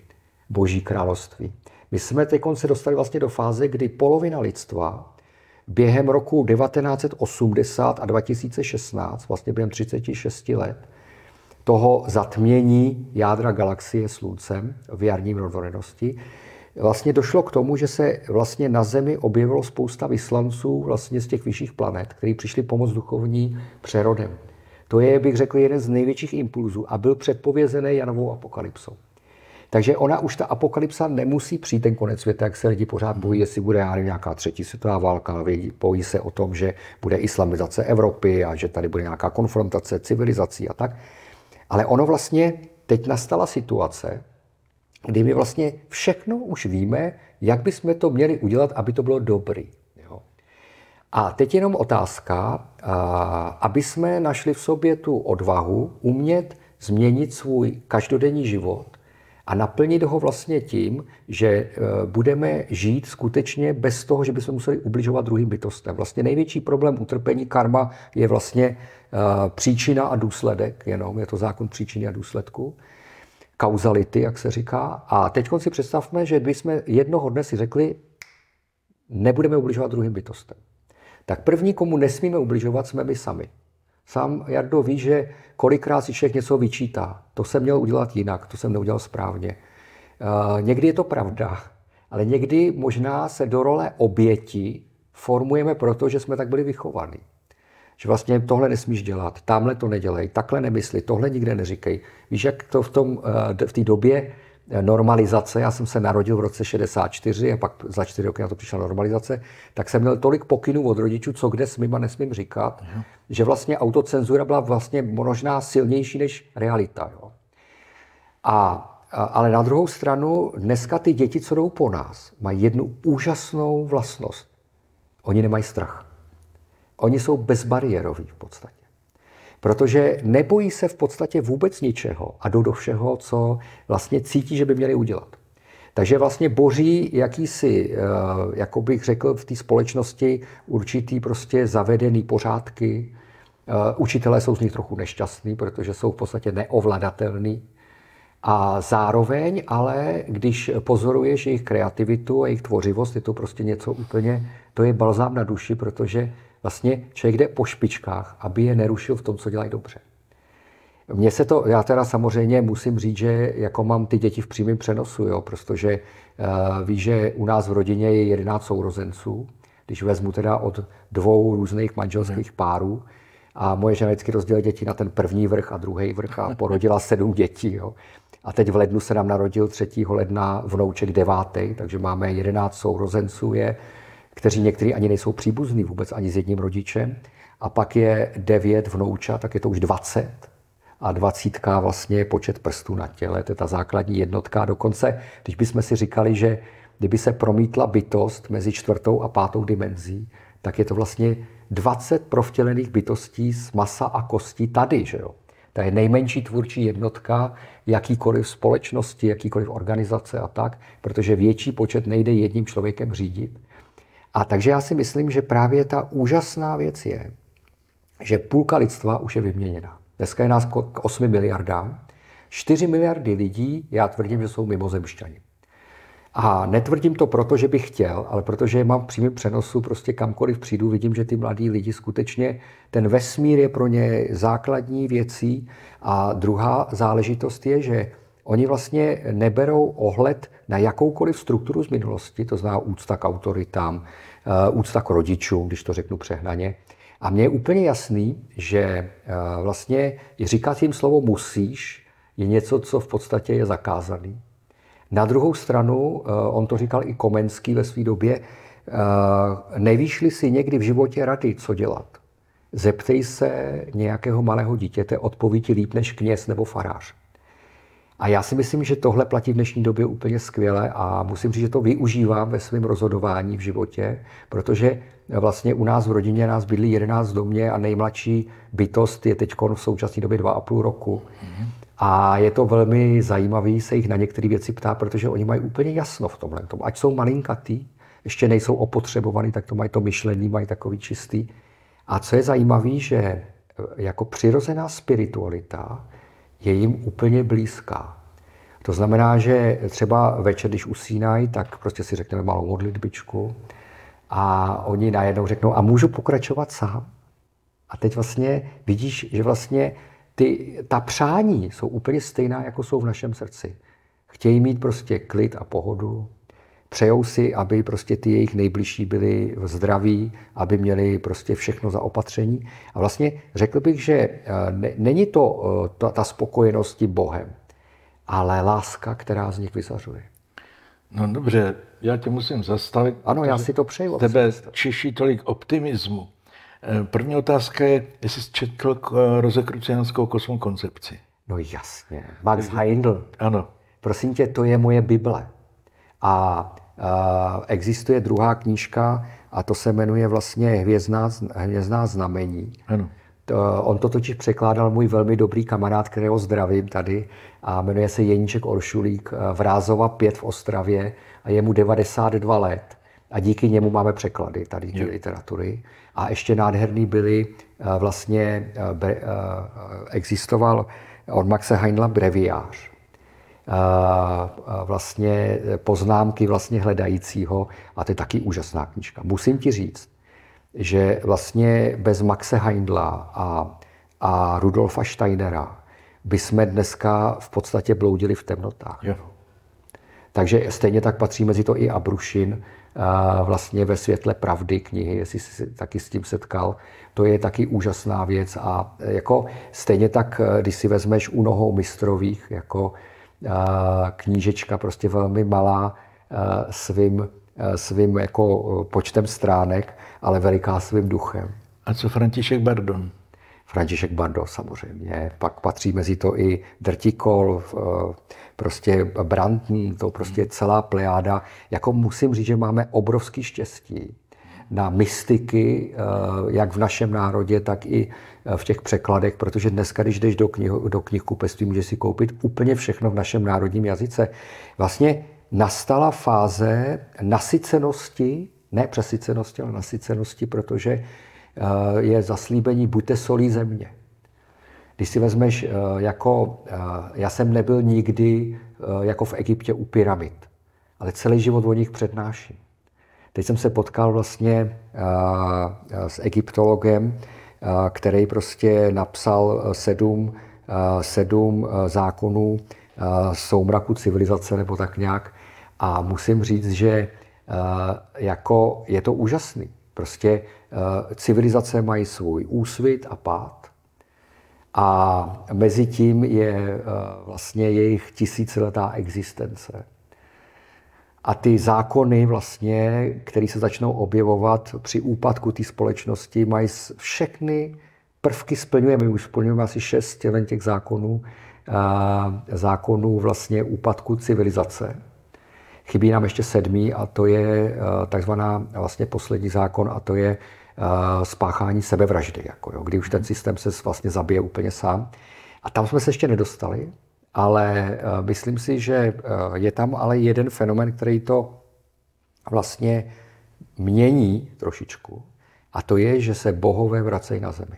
boží království. My jsme teď se dostali vlastně do fáze, kdy polovina lidstva během roku 1980 a 2016, vlastně během 36 let, toho zatmění jádra galaxie sluncem v jarním rovnorennosti, vlastně došlo k tomu, že se vlastně na Zemi objevilo spousta vyslanců vlastně z těch vyšších planet, kteří přišli pomoc duchovní přerodem. To je, bych řekl, jeden z největších impulzů a byl předpovězený Janovou apokalypsou. Takže ona už ta apokalypsa nemusí přijít ten konec světa, jak se lidi pořád bojí, jestli bude nějaká třetí světová válka, bojí se o tom, že bude islamizace Evropy a že tady bude nějaká konfrontace civilizací a tak. Ale ono vlastně teď nastala situace, kdy my vlastně všechno už víme, jak bychom to měli udělat, aby to bylo dobrý. Jo. A teď jenom otázka, aby jsme našli v sobě tu odvahu umět změnit svůj každodenní život – a naplnit ho vlastně tím, že eh, budeme žít skutečně bez toho, že bychom museli ubližovat druhým bytostem. Vlastně největší problém utrpení karma je vlastně eh, příčina a důsledek, jenom je to zákon příčiny a důsledku kauzality, jak se říká. A teď si představme, že bychom jednoho dne si řekli, nebudeme ubližovat druhým bytostem. Tak první, komu nesmíme ubližovat, jsme my sami. Sám Jardo ví, že kolikrát si člověk něco vyčítá. To jsem měl udělat jinak, to jsem neudělal správně. Eh, někdy je to pravda, ale někdy možná se do role oběti formujeme proto, že jsme tak byli vychovaní. Že vlastně tohle nesmíš dělat, tamhle to nedělej, takhle nemysli, tohle nikde neříkej. Víš, jak to v tom eh, v té době Eh, normalizace, já jsem se narodil v roce 64 a pak za čtyři roky na to přišla normalizace, tak jsem měl tolik pokynů od rodičů, co kde smím a nesmím říkat, mhm. že vlastně autocenzura byla vlastně možná silnější než realita. Jo. A ale na druhou stranu, dneska ty děti, co jdou po nás, mají jednu úžasnou vlastnost. Oni nemají strach. Oni jsou bezbariéroví v podstatě protože nebojí se v podstatě vůbec ničeho a jdou do všeho, co vlastně cítí, že by měli udělat. Takže vlastně boří jakýsi, eh, jako bych řekl, v té společnosti určitý prostě zavedený pořádky. Eh, učitelé jsou z nich trochu nešťastní, protože jsou v podstatě neovladatelní. A zároveň ale, když pozoruješ jejich kreativitu a jejich tvořivost, je to prostě něco úplně, to je balzám na duši, protože vlastně člověk jde po špičkách, aby je nerušil v tom, co dělají dobře. Mně se to, já teda samozřejmě musím říct, že jako mám ty děti v přímém přenosu, jo, protože uh, eh, víš, že u nás v rodině je 11 sourozenců, když vezmu teda od dvou různých manželských hmm. párů, a moje žena vždycky rozdělila děti na ten první vrch a druhý vrch a porodila sedm dětí. Jo. A teď v lednu se nám narodil 3. ledna vnouček devátý, takže máme 11 sourozenců je kteří někteří ani nejsou příbuzní vůbec ani s jedním rodičem. A pak je devět vnoučat, tak je to už dvacet a dvacítka vlastně je počet prstů na těle, to je ta základní jednotka. Dokonce, když bychom si říkali, že kdyby se promítla bytost mezi čtvrtou a pátou dimenzí, tak je to vlastně 20 provtělených bytostí z masa a kostí tady, že jo? Ta je nejmenší tvůrčí jednotka jakýkoliv společnosti, jakýkoliv organizace a tak, protože větší počet nejde jedním člověkem řídit. A takže já si myslím, že právě ta úžasná věc je, že půlka lidstva už je vyměněna. Dneska je nás k 8 miliardám. 4 miliardy lidí, já tvrdím, že jsou mimozemšťani. A netvrdím to proto, že bych chtěl, ale protože mám přímý přenosu, prostě kamkoliv přijdu, vidím, že ty mladí lidi skutečně, ten vesmír je pro ně základní věcí. A druhá záležitost je, že oni vlastně neberou ohled na jakoukoliv strukturu z minulosti, to zná úcta k autoritám, eh, úcta k rodičům, když to řeknu přehnaně. A mně je úplně jasný, že eh, vlastně říkat jim slovo musíš je něco, co v podstatě je zakázaný. Na druhou stranu, eh, on to říkal i Komenský ve své době, nevýšli si někdy v životě rady, co dělat. Zeptej se nějakého malého dítěte, odpovíti líp než kněz nebo farář. A já si myslím, že tohle platí v dnešní době úplně skvěle a musím říct, že to využívám ve svém rozhodování v životě, protože vlastně u nás v rodině nás bydlí 11 domě a nejmladší bytost je teď v současné době 2,5 roku. Mm-hmm. A je to velmi zajímavý se jich na některé věci ptá, protože oni mají úplně jasno v tomhle. Tom. Ať jsou malinkatý, ještě nejsou opotřebovaný, tak to mají to myšlení, mají takový čistý. A co je zajímavé, že jako přirozená spiritualita je jim úplně blízká. To znamená, že třeba večer, když usínají, tak prostě si řekneme malou modlitbičku a oni najednou řeknou, a můžu pokračovat sám? A teď vlastně vidíš, že vlastně ty, ta přání jsou úplně stejná, jako jsou v našem srdci. Chtějí mít prostě klid a pohodu, Přejou si, aby prostě ty jejich nejbližší byli zdraví, aby měli prostě všechno za opatření. A vlastně řekl bych, že eh, ne, není to eh, ta, ta spokojenosti Bohem, ale láska, která z nich vyzařuje. No dobře, já tě musím zastavit. Ano, já si to přeju. Tebe čiší tolik optimismu. Eh, první otázka je, jestli jsi četl rozekrucianskou koncepci. No jasně, Max Heindl. Ano. Prosím tě, to je moje Bible. A existuje druhá knížka a to se jmenuje vlastně Hvězdná, hvězdná znamení. Ano. To, on to totiž překládal můj velmi dobrý kamarád, kterého zdravím tady, a jmenuje se Jeníček Oršulík eh, v Rázova 5 v Ostravě a je mu 92 let. A díky němu máme překlady tady té literatury. A ještě nádherný byly, eh, vlastně eh, existoval od Maxe Heinla breviář vlastně poznámky vlastně hledajícího a to je taky úžasná knížka. Musím ti říct, že vlastně bez Maxe Heindla a, a Rudolfa Steinera by jsme dneska v podstatě bloudili v temnotách. Jo. Takže stejně tak patří mezi to i Abrušin, vlastně ve světle pravdy knihy, jestli jsi taky s tím setkal. To je taky úžasná věc a jako stejně tak, když si vezmeš u nohou mistrových, jako knížečka prostě velmi malá eh, svým, eh, svým jako eh, počtem stránek, ale veliká svým duchem. A co František Bardon? František Bardo samozřejmě. Pak patří mezi to i Drtikol, prostě Brantný, to prostě hmm. celá plejáda. Jako musím říct, že máme obrovský štěstí, na mystiky, eh, jak v našem národě, tak i eh, v těch překladech, protože dneska, když jdeš do, knihu, do knihkupectví, můžeš si koupit úplně všechno v našem národním jazyce. Vlastně nastala fáze nasycenosti, ne přesycenosti, ale nasycenosti, protože eh, je zaslíbení buďte solí země. Když si vezmeš, jako já jsem nebyl nikdy jako v Egyptě u pyramid, ale celý život o nich přednáším. Teď jsem se potkal vlastně eh, eh, s egyptologem, eh, který prostě napsal sedm, sedm zákonů soumraku civilizace nebo tak nějak. A musím říct, že jako je to úžasný. Prostě civilizace mají svůj úsvit a pád. A mezi tím je vlastně jejich tisíciletá existence. A ty zákony, vlastně, které se začnou objevovat při úpadku té společnosti, mají všechny prvky splňuje. My už splňujeme asi šest těch zákonů, zákonů vlastně úpadku civilizace. Chybí nám ještě sedmý a to je e, takzvaná vlastně poslední zákon a to je e, spáchání sebevraždy, jako jo, kdy už ten mhm. systém se vlastně zabije úplně sám. A tam jsme se ještě nedostali. Ale eh, myslím si, že eh, je tam ale jeden fenomen, který to vlastně mění trošičku. A to je, že se bohové vracejí na zemi.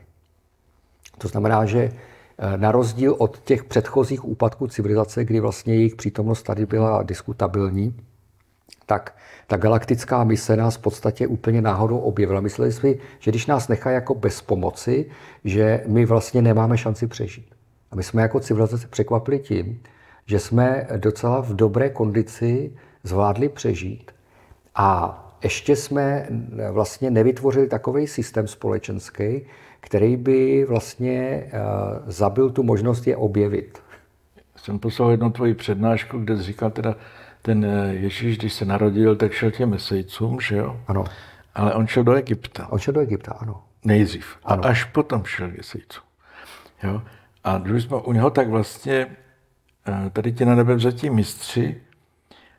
To znamená, že eh, na rozdíl od těch předchozích úpadků civilizace, kdy vlastně jejich přítomnost tady byla diskutabilní, tak ta galaktická mise nás v podstatě úplně náhodou objevila. Mysleli jsme, že když nás nechá jako bez pomoci, že my vlastně nemáme šanci přežít my jsme jako civilizace překvapili tím, že jsme docela v dobré kondici zvládli přežít a ještě jsme vlastně nevytvořili takový systém společenský, který by vlastně eh, zabil tu možnost je objevit. Jsem poslal jednu tvoji přednášku, kde jsi říkal teda, ten eh, Ježíš, když se narodil, tak šel těm mesejcům, že jo? Ano. Ale on šel do Egypta. On šel do Egypta, ano. Nejdřív. Ano. A až potom šel k mesejcům. Jo? A druhý jsme u něho tak vlastně, eh, tady ti na nebe vzatí mistři,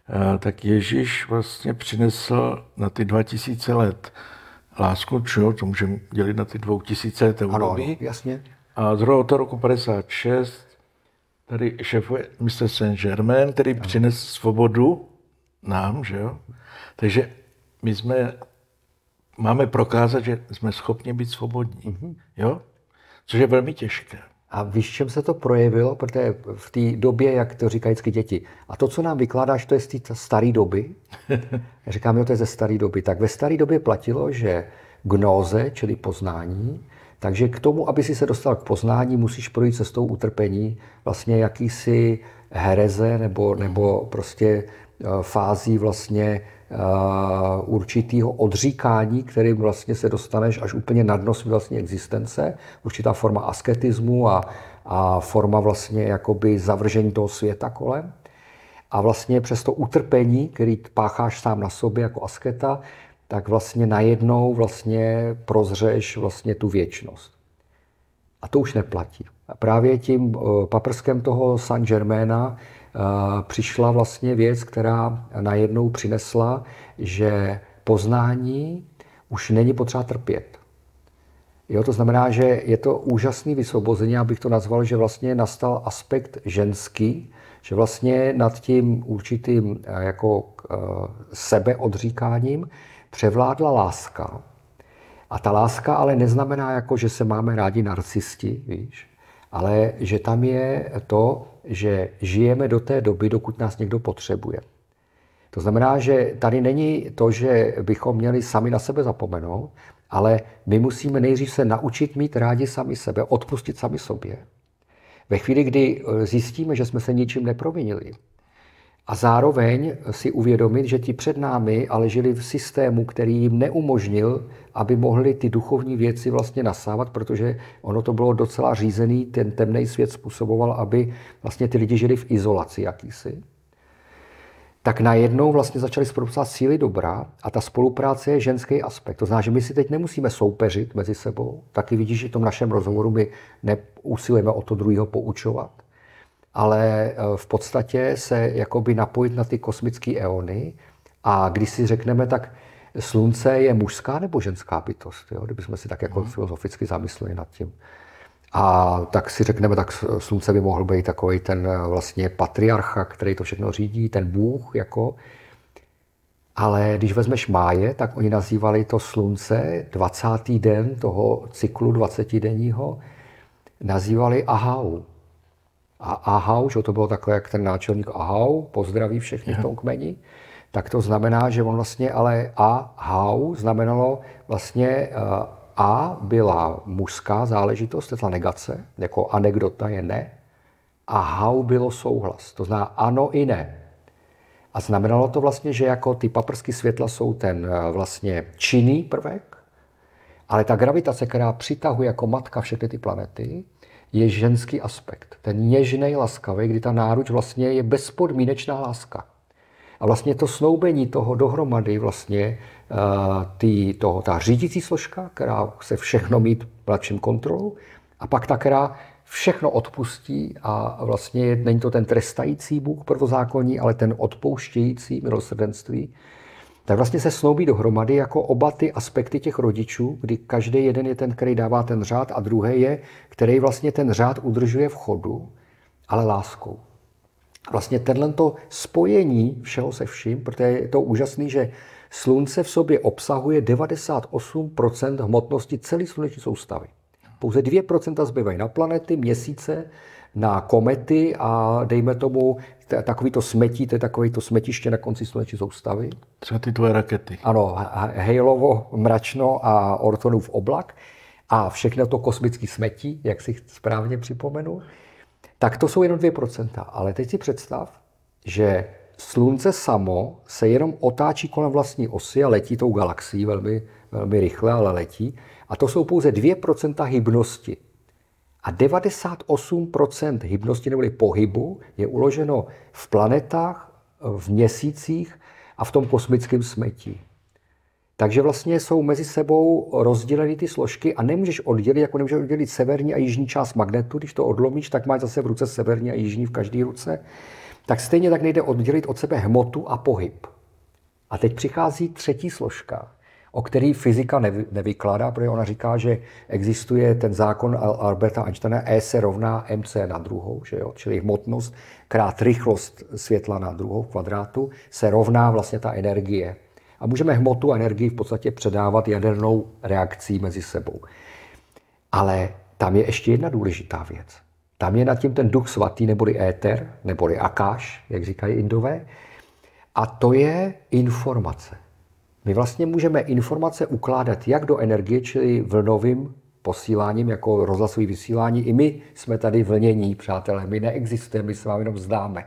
eh, tak Ježíš vlastně přinesl na ty 2000 let lásku, čo, to můžeme dělit na ty 2000 let Ano, ano, jasně. A z roku 56 tady šefuje mistr Saint-Germain, který ano. přinesl svobodu nám, že jo. Takže my jsme, máme prokázat, že jsme schopni být svobodní, mm-hmm. jo, což je velmi těžké. A víš, čem se to projevilo? Protože v té době, jak to říkají vždycky děti, a to, co nám vykládáš, to je z té staré doby. Říkám, jo, to je ze staré doby. Tak ve staré době platilo, že gnoze, čili poznání, takže k tomu, aby si se dostal k poznání, musíš projít cestou utrpení, vlastně jakýsi hereze nebo, nebo prostě Eh, fází vlastně eh, určitýho odříkání, kterým vlastně se dostaneš až úplně na dno vlastně existence, určitá forma asketismu a, a forma vlastně jakoby zavržení toho světa kolem. A vlastně přes to utrpení, který pácháš sám na sobě jako asketa, tak vlastně najednou vlastně prozřeš vlastně tu věčnost. A to už neplatí. A právě tím eh, paprskem toho San Germaina Eh, přišla vlastně věc, která najednou přinesla, že poznání už není potřeba trpět. Jo, to znamená, že je to úžasný vysvobození, abych to nazval, že vlastně nastal aspekt ženský, že vlastně nad tím určitým eh, jako eh, sebeodříkáním převládla láska. A ta láska ale neznamená jako, že se máme rádi narcisti, víš, ale že tam je to, že žijeme do té doby, dokud nás někdo potřebuje. To znamená, že tady není to, že bychom měli sami na sebe zapomenout, ale my musíme nejdřív se naučit mít rádi sami sebe, odpustit sami sobě. Ve chvíli, kdy zjistíme, že jsme se ničím neprovinili, a zároveň si uvědomit, že ti před námi ale žili v systému, který jim neumožnil, aby mohli ty duchovní věci vlastně nasávat, protože ono to bylo docela řízený, ten temný svět způsoboval, aby vlastně ty lidi žili v izolaci jakýsi. Tak najednou vlastně začaly spolupracovat síly dobra a ta spolupráce je ženský aspekt. To znamená, že my si teď nemusíme soupeřit mezi sebou. Taky vidíš, že v tom našem rozhovoru my neusilujeme o to druhého poučovat ale eh, v podstatě se jakoby napojit na ty kosmické eony a když si řekneme, tak slunce je mužská nebo ženská bytost, jo? kdybychom si tak jako mm. filozoficky zamysleli nad tím. A tak si řekneme, tak slunce by mohl být takový ten eh, vlastně patriarcha, který to všechno řídí, ten bůh jako. Ale když vezmeš máje, tak oni nazývali to slunce 20. den toho cyklu 20 denního, nazývali Ahau a Ahau, že to bylo takhle, jak ten náčelník Ahau pozdraví všechny v tom kmeni, tak to znamená, že on vlastně ale Ahau znamenalo vlastně eh, A byla mužská záležitost, to negace, jako anekdota je ne, a hau bylo souhlas, to znamená ano i ne. A znamenalo to vlastně, že jako ty paprsky světla jsou ten eh, vlastně činný prvek, ale ta gravitace, která přitahuje jako matka všechny ty planety, je ženský aspekt. Ten něžnej, laskavý, kdy ta náruč vlastně je bezpodmínečná láska. A vlastně to snoubení toho dohromady vlastně eh, ty, toho, ta řídící složka, která se všechno mít mladším kontrolou, a pak ta, která všechno odpustí a vlastně není to ten trestající Bůh prvozákonní, ale ten odpouštějící milosrdenství, tak vlastně se snoubí dohromady jako oba ty aspekty těch rodičů, kdy každý jeden je ten, který dává ten řád a druhý je, který vlastně ten řád udržuje v chodu, ale láskou. Vlastně tenhle to spojení všeho se vším, protože je to úžasný, že slunce v sobě obsahuje 98% hmotnosti celé sluneční soustavy. Pouze 2% zbývají na planety, měsíce, na komety a dejme tomu takový to smetí, to je takový to smetiště na konci sluneční soustavy. Třeba ty tvoje rakety. Ano, Halovo mračno a Ortonův oblak a všechno to kosmický smetí, jak si správně připomenu, tak to jsou jenom 2%. Ale teď si představ, že Slunce samo se jenom otáčí kolem vlastní osy a letí tou galaxií velmi, velmi rychle, ale letí. A to jsou pouze 2% hybnosti a 98% hybnosti neboli pohybu je uloženo v planetách, v měsících a v tom kosmickém smetí. Takže vlastně jsou mezi sebou rozděleny ty složky a nemůžeš oddělit, jako nemůžeš oddělit severní a jižní část magnetu. Když to odlomíš, tak máš zase v ruce severní a jižní v každé ruce. Tak stejně tak nejde oddělit od sebe hmotu a pohyb. A teď přichází třetí složka, o který fyzika nevy, nevykládá, protože ona říká, že existuje ten zákon Alberta Einsteina E se rovná mc na druhou, že jo? čili hmotnost krát rychlost světla na druhou kvadrátu se rovná vlastně ta energie. A můžeme hmotu a energii v podstatě předávat jadernou reakcí mezi sebou. Ale tam je ještě jedna důležitá věc. Tam je nad tím ten duch svatý, neboli éter, neboli akáš, jak říkají indové. A to je informace. My vlastně můžeme informace ukládat jak do energie, čili vlnovým posíláním, jako rozhlasový vysílání. I my jsme tady vlnění, přátelé. My neexistujeme, my se vám jenom zdáme.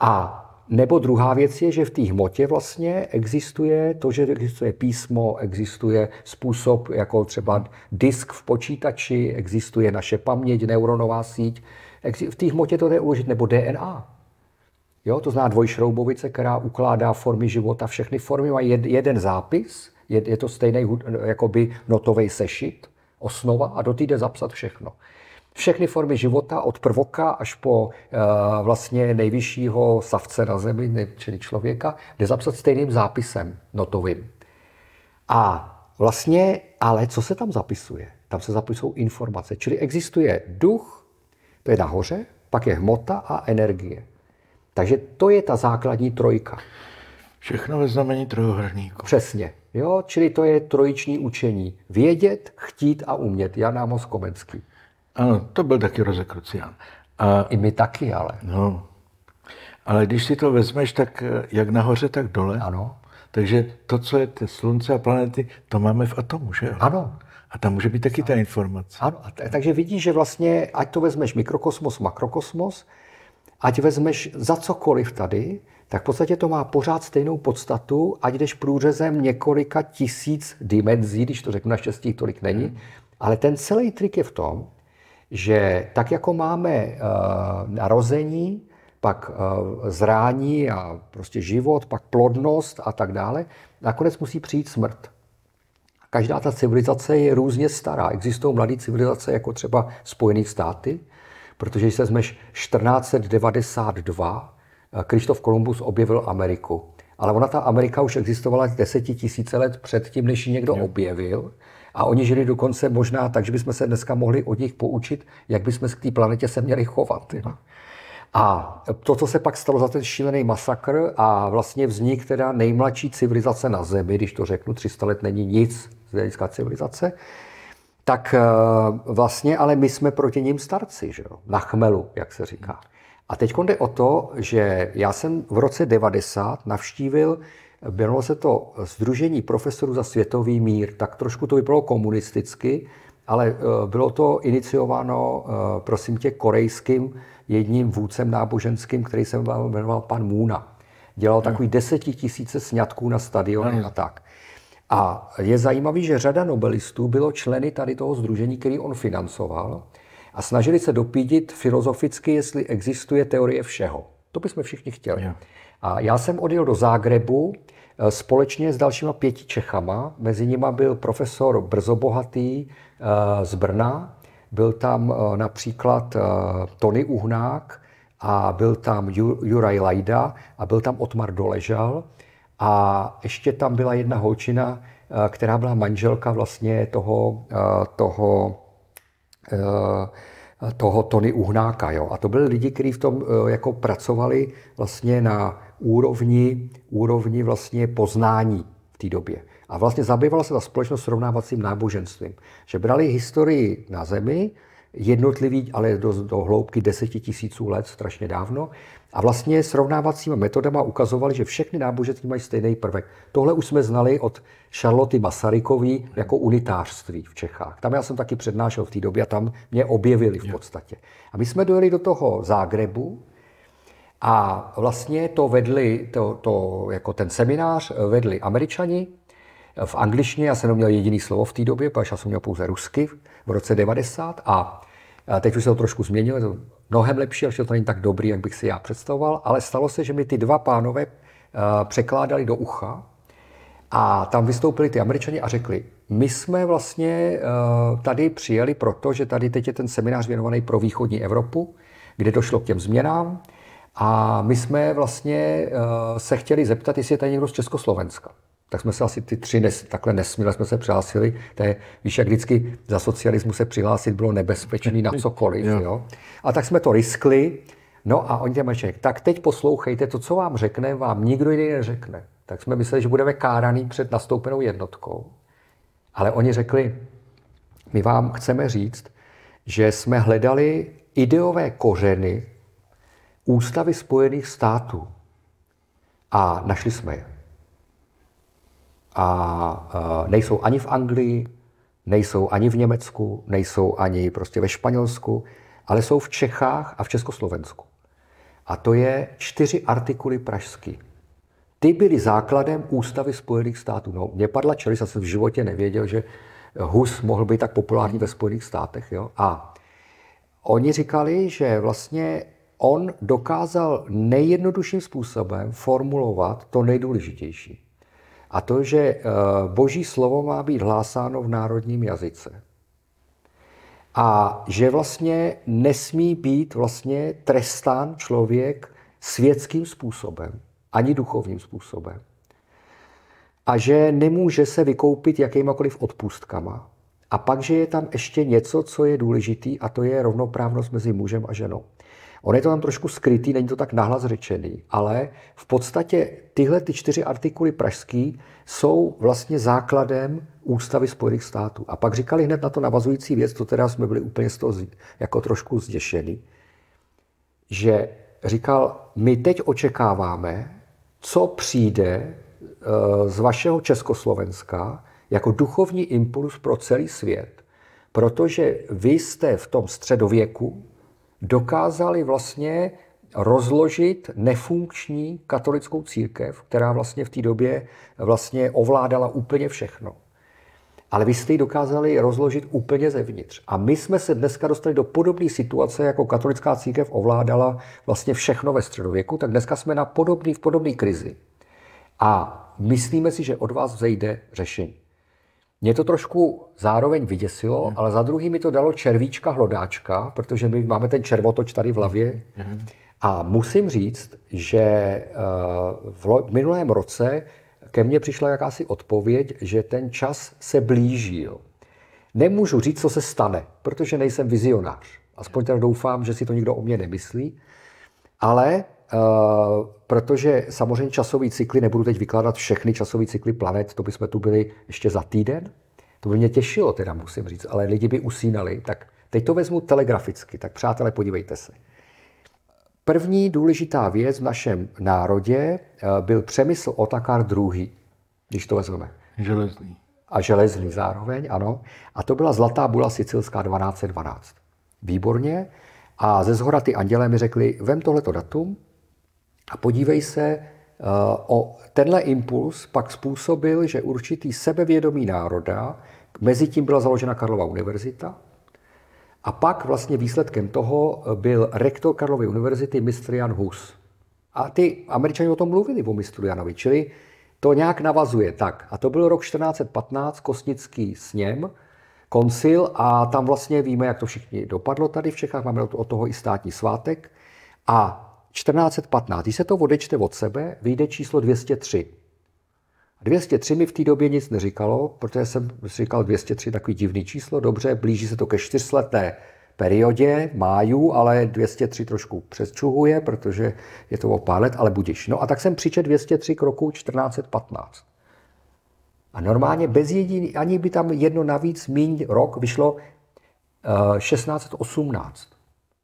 A nebo druhá věc je, že v té hmotě vlastně existuje to, že existuje písmo, existuje způsob, jako třeba disk v počítači, existuje naše paměť, neuronová síť. V té hmotě to je uložit, nebo DNA. Jo, to zná dvojšroubovice, která ukládá formy života. Všechny formy mají jed, jeden zápis, je, je to stejný jakoby notový sešit, osnova a do týde zapsat všechno. Všechny formy života, od prvoka až po e, vlastně nejvyššího savce na zemi, ne, čili člověka, jde zapsat stejným zápisem notovým. A vlastně, ale co se tam zapisuje? Tam se zapisují informace, čili existuje duch, to je nahoře, pak je hmota a energie. Takže to je ta základní trojka. Všechno ve znamení trojuhelníku. Přesně. Jo, čili to je trojiční učení. Vědět, chtít a umět. Jan Amos Komenský. Ano, to byl taky Rozekrucián. A... I my taky, ale. No. Ale když si to vezmeš, tak eh, jak nahoře, tak dole. Ano. Takže to, co je te slunce a planety, to máme v atomu, že jo? Ano. A tam může být taky ano. ta informace. Ano, a t- takže vidíš, že vlastně, ať to vezmeš mikrokosmos, makrokosmos, ať vezmeš za cokoliv tady, tak v podstatě to má pořád stejnou podstatu, ať jdeš průřezem několika tisíc dimenzí, když to řeknu, naštěstí tolik není, hmm. ale ten celý trik je v tom, že tak jako máme uh, narození, pak uh, zrání a prostě život, pak plodnost a tak dále, nakonec musí přijít smrt. Každá ta civilizace je různě stará. Existují mladé civilizace, jako třeba Spojené státy, protože když se zmeš 1492, Kristof Kolumbus objevil Ameriku. Ale ona, ta Amerika, už existovala desetitisíce let předtím, než ji někdo jo. objevil. A oni žili dokonce možná tak, že bychom se dneska mohli od nich poučit, jak bychom k té planetě se měli chovat. Jo. A to, co se pak stalo za ten šílený masakr a vlastně vznik teda nejmladší civilizace na Zemi, když to řeknu, 300 let není nic z civilizace, tak eh, vlastně ale my jsme proti ním starci, že jo? na chmelu, jak se říká. A teď jde o to, že já jsem v roce 90 navštívil, bylo se to Združení profesorů za světový mír, tak trošku to vypadalo komunisticky, ale eh, bylo to iniciováno, eh, prosím tě, korejským jedním vůdcem náboženským, který se jmenoval pan Můna. Dělal hmm. takový desetitisíce sňatků na stadion. a tak. A je zajímavý, že řada nobelistů bylo členy tady toho združení, který on financoval a snažili se dopídit filozoficky, jestli existuje teorie všeho. To bychom všichni chtěli. Yeah. A já jsem odjel do Zágrebu eh, společně s dalšíma pěti Čechama. Mezi nima byl profesor Brzobohatý eh, z Brna, byl tam eh, například Tony Uhnák a byl tam Juraj Lajda a byl tam Otmar Doležal. A ještě tam byla jedna holčina, eh, která byla manželka vlastně toho, eh, toho, eh, toho Tony Uhnáka. Jo. A to byli lidi, kteří v tom jako pracovali vlastně na úrovni, úrovni vlastně poznání v té době. A vlastně zabývala se ta společnost srovnávacím náboženstvím. Že brali historii na zemi, jednotlivý, ale do, do hloubky deseti tisíců let, strašně dávno. A vlastně srovnávacíma metodama ukazovali, že všechny náboženství mají stejný prvek. Tohle už jsme znali od Charloty Masarykový jako unitářství v Čechách. Tam já jsem taky přednášel v té době a tam mě objevili v podstatě. A my jsme dojeli do toho Zágrebu, a vlastně to vedli, to, to, jako ten seminář vedli američani, v angličtině, já jsem neměl jediný slovo v té době, protože já jsem měl pouze rusky v roce 90 a teď už se to trošku změnilo, je to mnohem lepší, ale to není tak dobrý, jak bych si já představoval, ale stalo se, že mi ty dva pánové eh, překládali do ucha a tam vystoupili ty američani a řekli, my jsme vlastně eh, tady přijeli proto, že tady teď je ten seminář věnovaný pro východní Evropu, kde došlo k těm změnám a my jsme vlastně eh, se chtěli zeptat, jestli je tady někdo z Československa tak jsme se asi ty tři nes, takhle nesměle jsme se přihlásili. To je, víš, jak vždycky za socialismu se přihlásit bylo nebezpečný na cokoliv. jo. Jo? A tak jsme to riskli. No a oni, těm řekli, tak teď poslouchejte, to, co vám řekne, vám nikdo jiný neřekne. Tak jsme mysleli, že budeme káraný před nastoupenou jednotkou. Ale oni řekli, my vám chceme říct, že jsme hledali ideové kořeny ústavy Spojených států. A našli jsme je a e, nejsou ani v Anglii, nejsou ani v Německu, nejsou ani prostě ve Španělsku, ale jsou v Čechách a v Československu. A to je čtyři artikuly pražsky. Ty byly základem Ústavy Spojených států. No, mě padla čelist, já jsem v životě nevěděl, že Hus mohl být tak populární ve Spojených státech. Jo? A oni říkali, že vlastně on dokázal nejjednodušším způsobem formulovat to nejdůležitější. A to, že eh, boží slovo má být hlásáno v národním jazyce. A že vlastně nesmí být vlastně trestán člověk světským způsobem, ani duchovním způsobem. A že nemůže se vykoupit jakýmakoliv odpustkama. A pak, že je tam ještě něco, co je důležitý, a to je rovnoprávnost mezi mužem a ženou. On je to tam trošku skrytý, není to tak nahlas řečený, ale v podstatě tyhle ty čtyři artikuly pražský jsou vlastně základem ústavy Spojených států. A pak říkali hned na to navazující věc, to teda jsme byli úplně z toho jako trošku zděšený, že říkal, my teď očekáváme, co přijde eh, z vašeho Československa jako duchovní impuls pro celý svět. Protože vy jste v tom středověku, dokázali vlastně rozložit nefunkční katolickou církev, která vlastně v té době vlastně ovládala úplně všechno. Ale vy jste ji dokázali rozložit úplně zevnitř. A my jsme se dneska dostali do podobné situace, jako katolická církev ovládala vlastně všechno ve středověku, tak dneska jsme na podobný, v podobné krizi. A myslíme si, že od vás vzejde řešení. Mě to trošku zároveň vyděsilo, mm. ale za druhý mi to dalo červíčka hlodáčka, protože my máme ten červotoč tady v hlavě. Mm. A musím říct, že eh, v minulém roce ke mně přišla jakási odpověď, že ten čas se blížil. Nemůžu říct, co se stane, protože nejsem vizionář. Aspoň mhm. teda doufám, že si to nikdo o mě nemyslí. Ale uh, protože samozřejmě časový cykly, nebudu teď vykládat všechny časové cykly planet, to bychom tu byli ještě za týden. To by mě těšilo, teda musím říct, ale lidi by usínali. Tak teď to vezmu telegraficky, tak přátelé, podívejte se. První důležitá věc v našem národě eh, byl přemysl Otakar II., když to vezmeme. Železný. A železný zároveň, ano. A to byla Zlatá bula sicilská 1212. Výborně. A ze zhora ty andělé mi řekli, vem tohleto datum, a podívej se, eh, o tenhle impuls pak způsobil, že určitý sebevědomí národa, mezi tím byla založena Karlova univerzita, a pak vlastně výsledkem toho byl rektor Karlovy univerzity mistr Jan Hus. A ty američani o tom mluvili, o mistru Janovi, čili to nějak navazuje tak. A to byl rok 1415, Kosnický sněm, koncil a tam vlastně víme, jak to všichni dopadlo tady v Čechách, máme od toho i státní svátek. A 1415. Když se to odečte od sebe, vyjde číslo 203. 203 mi v té době nic neříkalo, protože jsem říkal 203, takový divný číslo, dobře, blíží se to ke čtyřleté periodě, máju, ale 203 trošku přesčuhuje, protože je to o pár let, ale budiš. No a tak jsem přičet 203 k roku 1415. A normálně bez jediný, ani by tam jedno navíc míň rok vyšlo uh, eh, 1618.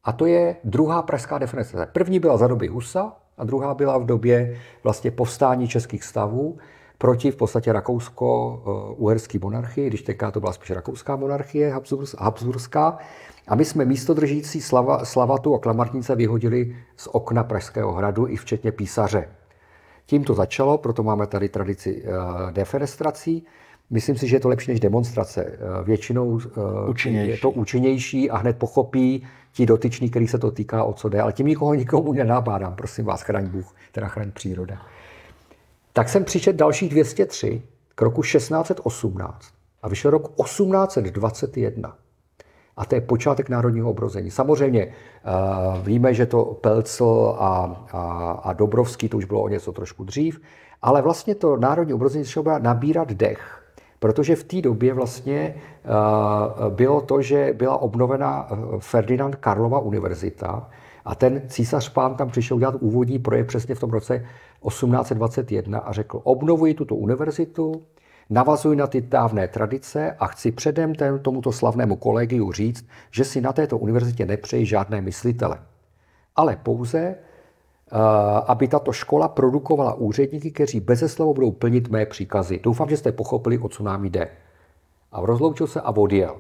A to je druhá pražská defenestrace. První byla za doby Husa a druhá byla v době vlastně povstání českých stavů proti v podstatě rakousko-uherské monarchii, když teďka to byla spíš rakouská monarchie, habsburská. A my jsme držící slava, Slavatu a Klamartnice vyhodili z okna Pražského hradu, i včetně písaře. Tím to začalo, proto máme tady tradici eh, defenestrací. Myslím si, že je to lepší než demonstrace. Eh, většinou eh, účinnější. je to účinnější a hned pochopí ti dotyční, který se to týká, o co jde, ale tím nikoho nikomu nenabádám, prosím vás, chraň Bůh, teda chraň příroda. Tak jsem přišel dalších 203 k roku 1618 a vyšel rok 1821. A to je počátek národního obrození. Samozřejmě uh, víme, že to Pelcl a, a, a Dobrovský, to už bylo o něco trošku dřív, ale vlastně to národní obrození začalo nabírat dech Protože v té době vlastně eh, bylo to, že byla obnovena eh, Ferdinand Karlova univerzita a ten císař pán tam přišel udělat úvodní projev přesně v tom roce 1821 a řekl, obnovuji tuto univerzitu, navazuji na ty dávné tradice a chci předem ten, tomuto slavnému kolegiu říct, že si na této univerzitě nepřeji žádné myslitele, ale pouze Eh, aby tato škola produkovala úředníky, kteří bezeslova budou plnit mé příkazy. Doufám, že jste pochopili, o co nám jde. A rozloučil se a odjel.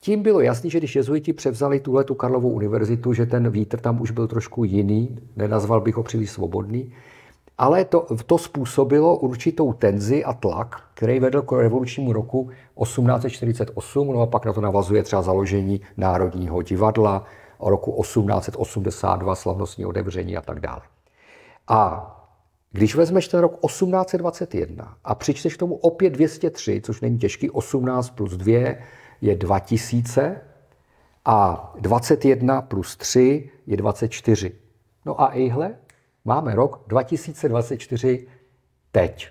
Tím bylo jasné, že když jezuiti převzali tuhle tu Karlovou univerzitu, že ten vítr tam už byl trošku jiný, nenazval bych ho příliš svobodný, ale to, to způsobilo určitou tenzi a tlak, který vedl k revolučnímu roku 1848, no a pak na to navazuje třeba založení Národního divadla, roku 1882 slavnostní odevření a tak dále. A když vezmeš ten rok 1821 a přičteš tomu opět 203, což není těžký, 18 plus 2 je 2000 a 21 plus 3 je 24. No a ihle, máme rok 2024 teď.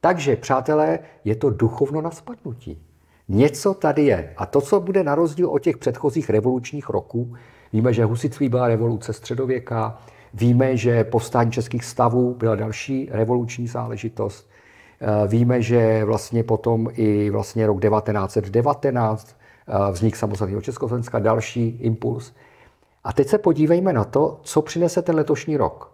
Takže, přátelé, je to duchovno na spadnutí. Něco tady je. A to, co bude na rozdíl od těch předchozích revolučních roků, Víme, že husitství byla revoluce středověka, víme, že povstání českých stavů byla další revoluční záležitost, eh, víme, že vlastně potom i vlastně rok 1919 eh, vznik samostatného Československa, další impuls. A teď se podívejme na to, co přinese ten letošní rok.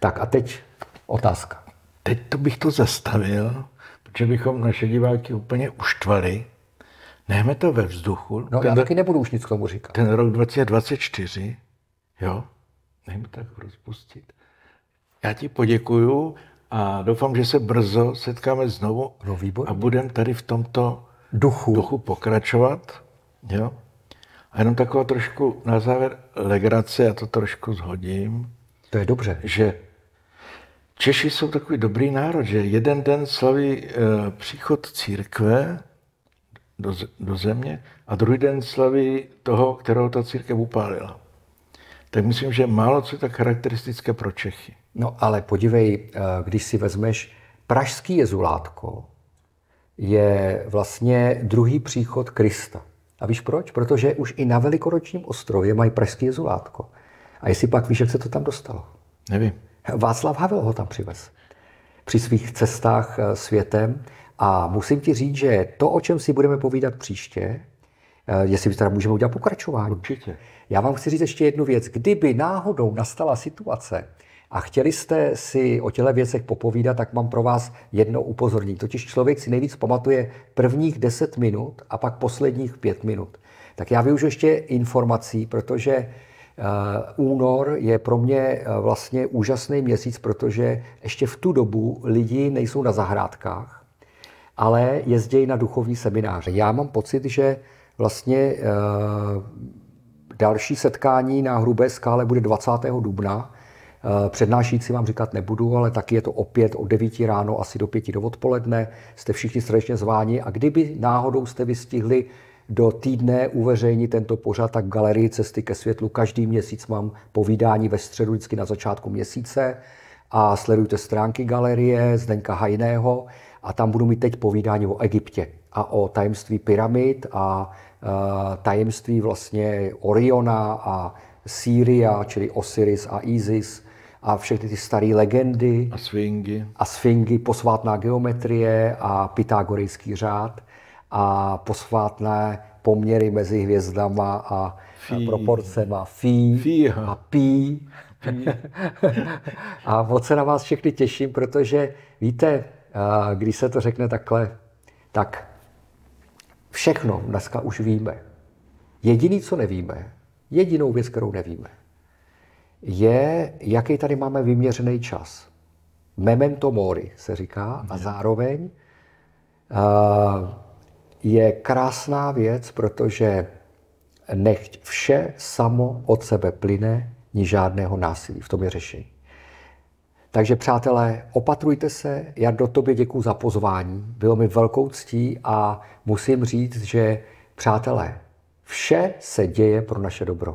Tak a teď otázka. Teď to bych to zastavil, protože bychom naše diváky úplně uštvali, nechme to ve vzduchu. No ten, já taky nebudu už nic k tomu říkat. Ten rok 2024, jo, nechme to rozpustit. Já ti poděkuju a doufám, že se brzo setkáme znovu no, a budeme tady v tomto duchu, duchu pokračovat. Jo? A jenom taková trošku na závěr legrace, já to trošku zhodím. To je dobře. Že Češi jsou takový dobrý národ, že jeden den slaví e, příchod církve, do, do země a druhý den slaví toho, kterého ta církev upálila. Tak myslím, že málo co je tak charakteristické pro Čechy. No ale podívej, eh, když si vezmeš pražský jezulátko, je vlastně druhý příchod Krista. A víš proč? Protože už i na velikoročním ostrově mají pražský jezulátko. A jestli pak víš, jak se to tam dostalo? Nevím. Václav Havel ho tam přivez. Při svých cestách eh, světem a musím ti říct, že to, o čem si budeme povídat příště, eh, jestli teda můžeme udělat pokračování. Určitě. Já vám chci říct ještě jednu věc. Kdyby náhodou nastala situace, a chtěli jste si o těle věcech popovídat, tak mám pro vás jedno upozornění. Totiž člověk si nejvíc pamatuje prvních 10 minut a pak posledních 5 minut. Tak já využiju ještě informací, protože uh, únor je pro mě uh, vlastně úžasný měsíc, protože ještě v tu dobu lidi nejsou na zahrádkách ale jezdí na duchovní semináře. Já mám pocit, že vlastně eh, další setkání na Hrubé skále bude 20. dubna. Eh, přednášící vám říkat nebudu, ale taky je to opět od 9 ráno asi do 5 do odpoledne. Jste všichni srdečně zváni a kdyby náhodou jste vystihli do týdne uveřejní tento pořad, tak v galerii Cesty ke světlu každý měsíc mám povídání ve středu, vždycky na začátku měsíce a sledujte stránky galerie Zdeňka Hajného a tam budu mít teď povídání o Egyptě a o tajemství pyramid a e, tajemství vlastně Oriona a Sýria, čili Osiris a Isis a všechny ty staré legendy. A sfingy. A sfingy, posvátná geometrie a pythagorejský řád a posvátné poměry mezi hvězdama a fí. proporcema fí, fí a pí. a moc se na vás všechny těším, protože víte, když se to řekne takhle, tak všechno dneska už víme. Jediný, co nevíme, jedinou věc, kterou nevíme, je, jaký tady máme vyměřený čas. Memento mori se říká a zároveň je krásná věc, protože nechť vše samo od sebe plyne, ni žádného násilí. V tom je řešení. Takže přátelé, opatrujte se. Já do tobě děkuji za pozvání. Bylo mi velkou ctí a musím říct, že přátelé, vše se děje pro naše dobro.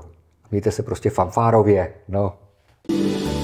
Mějte se prostě fanfárově. No. thank you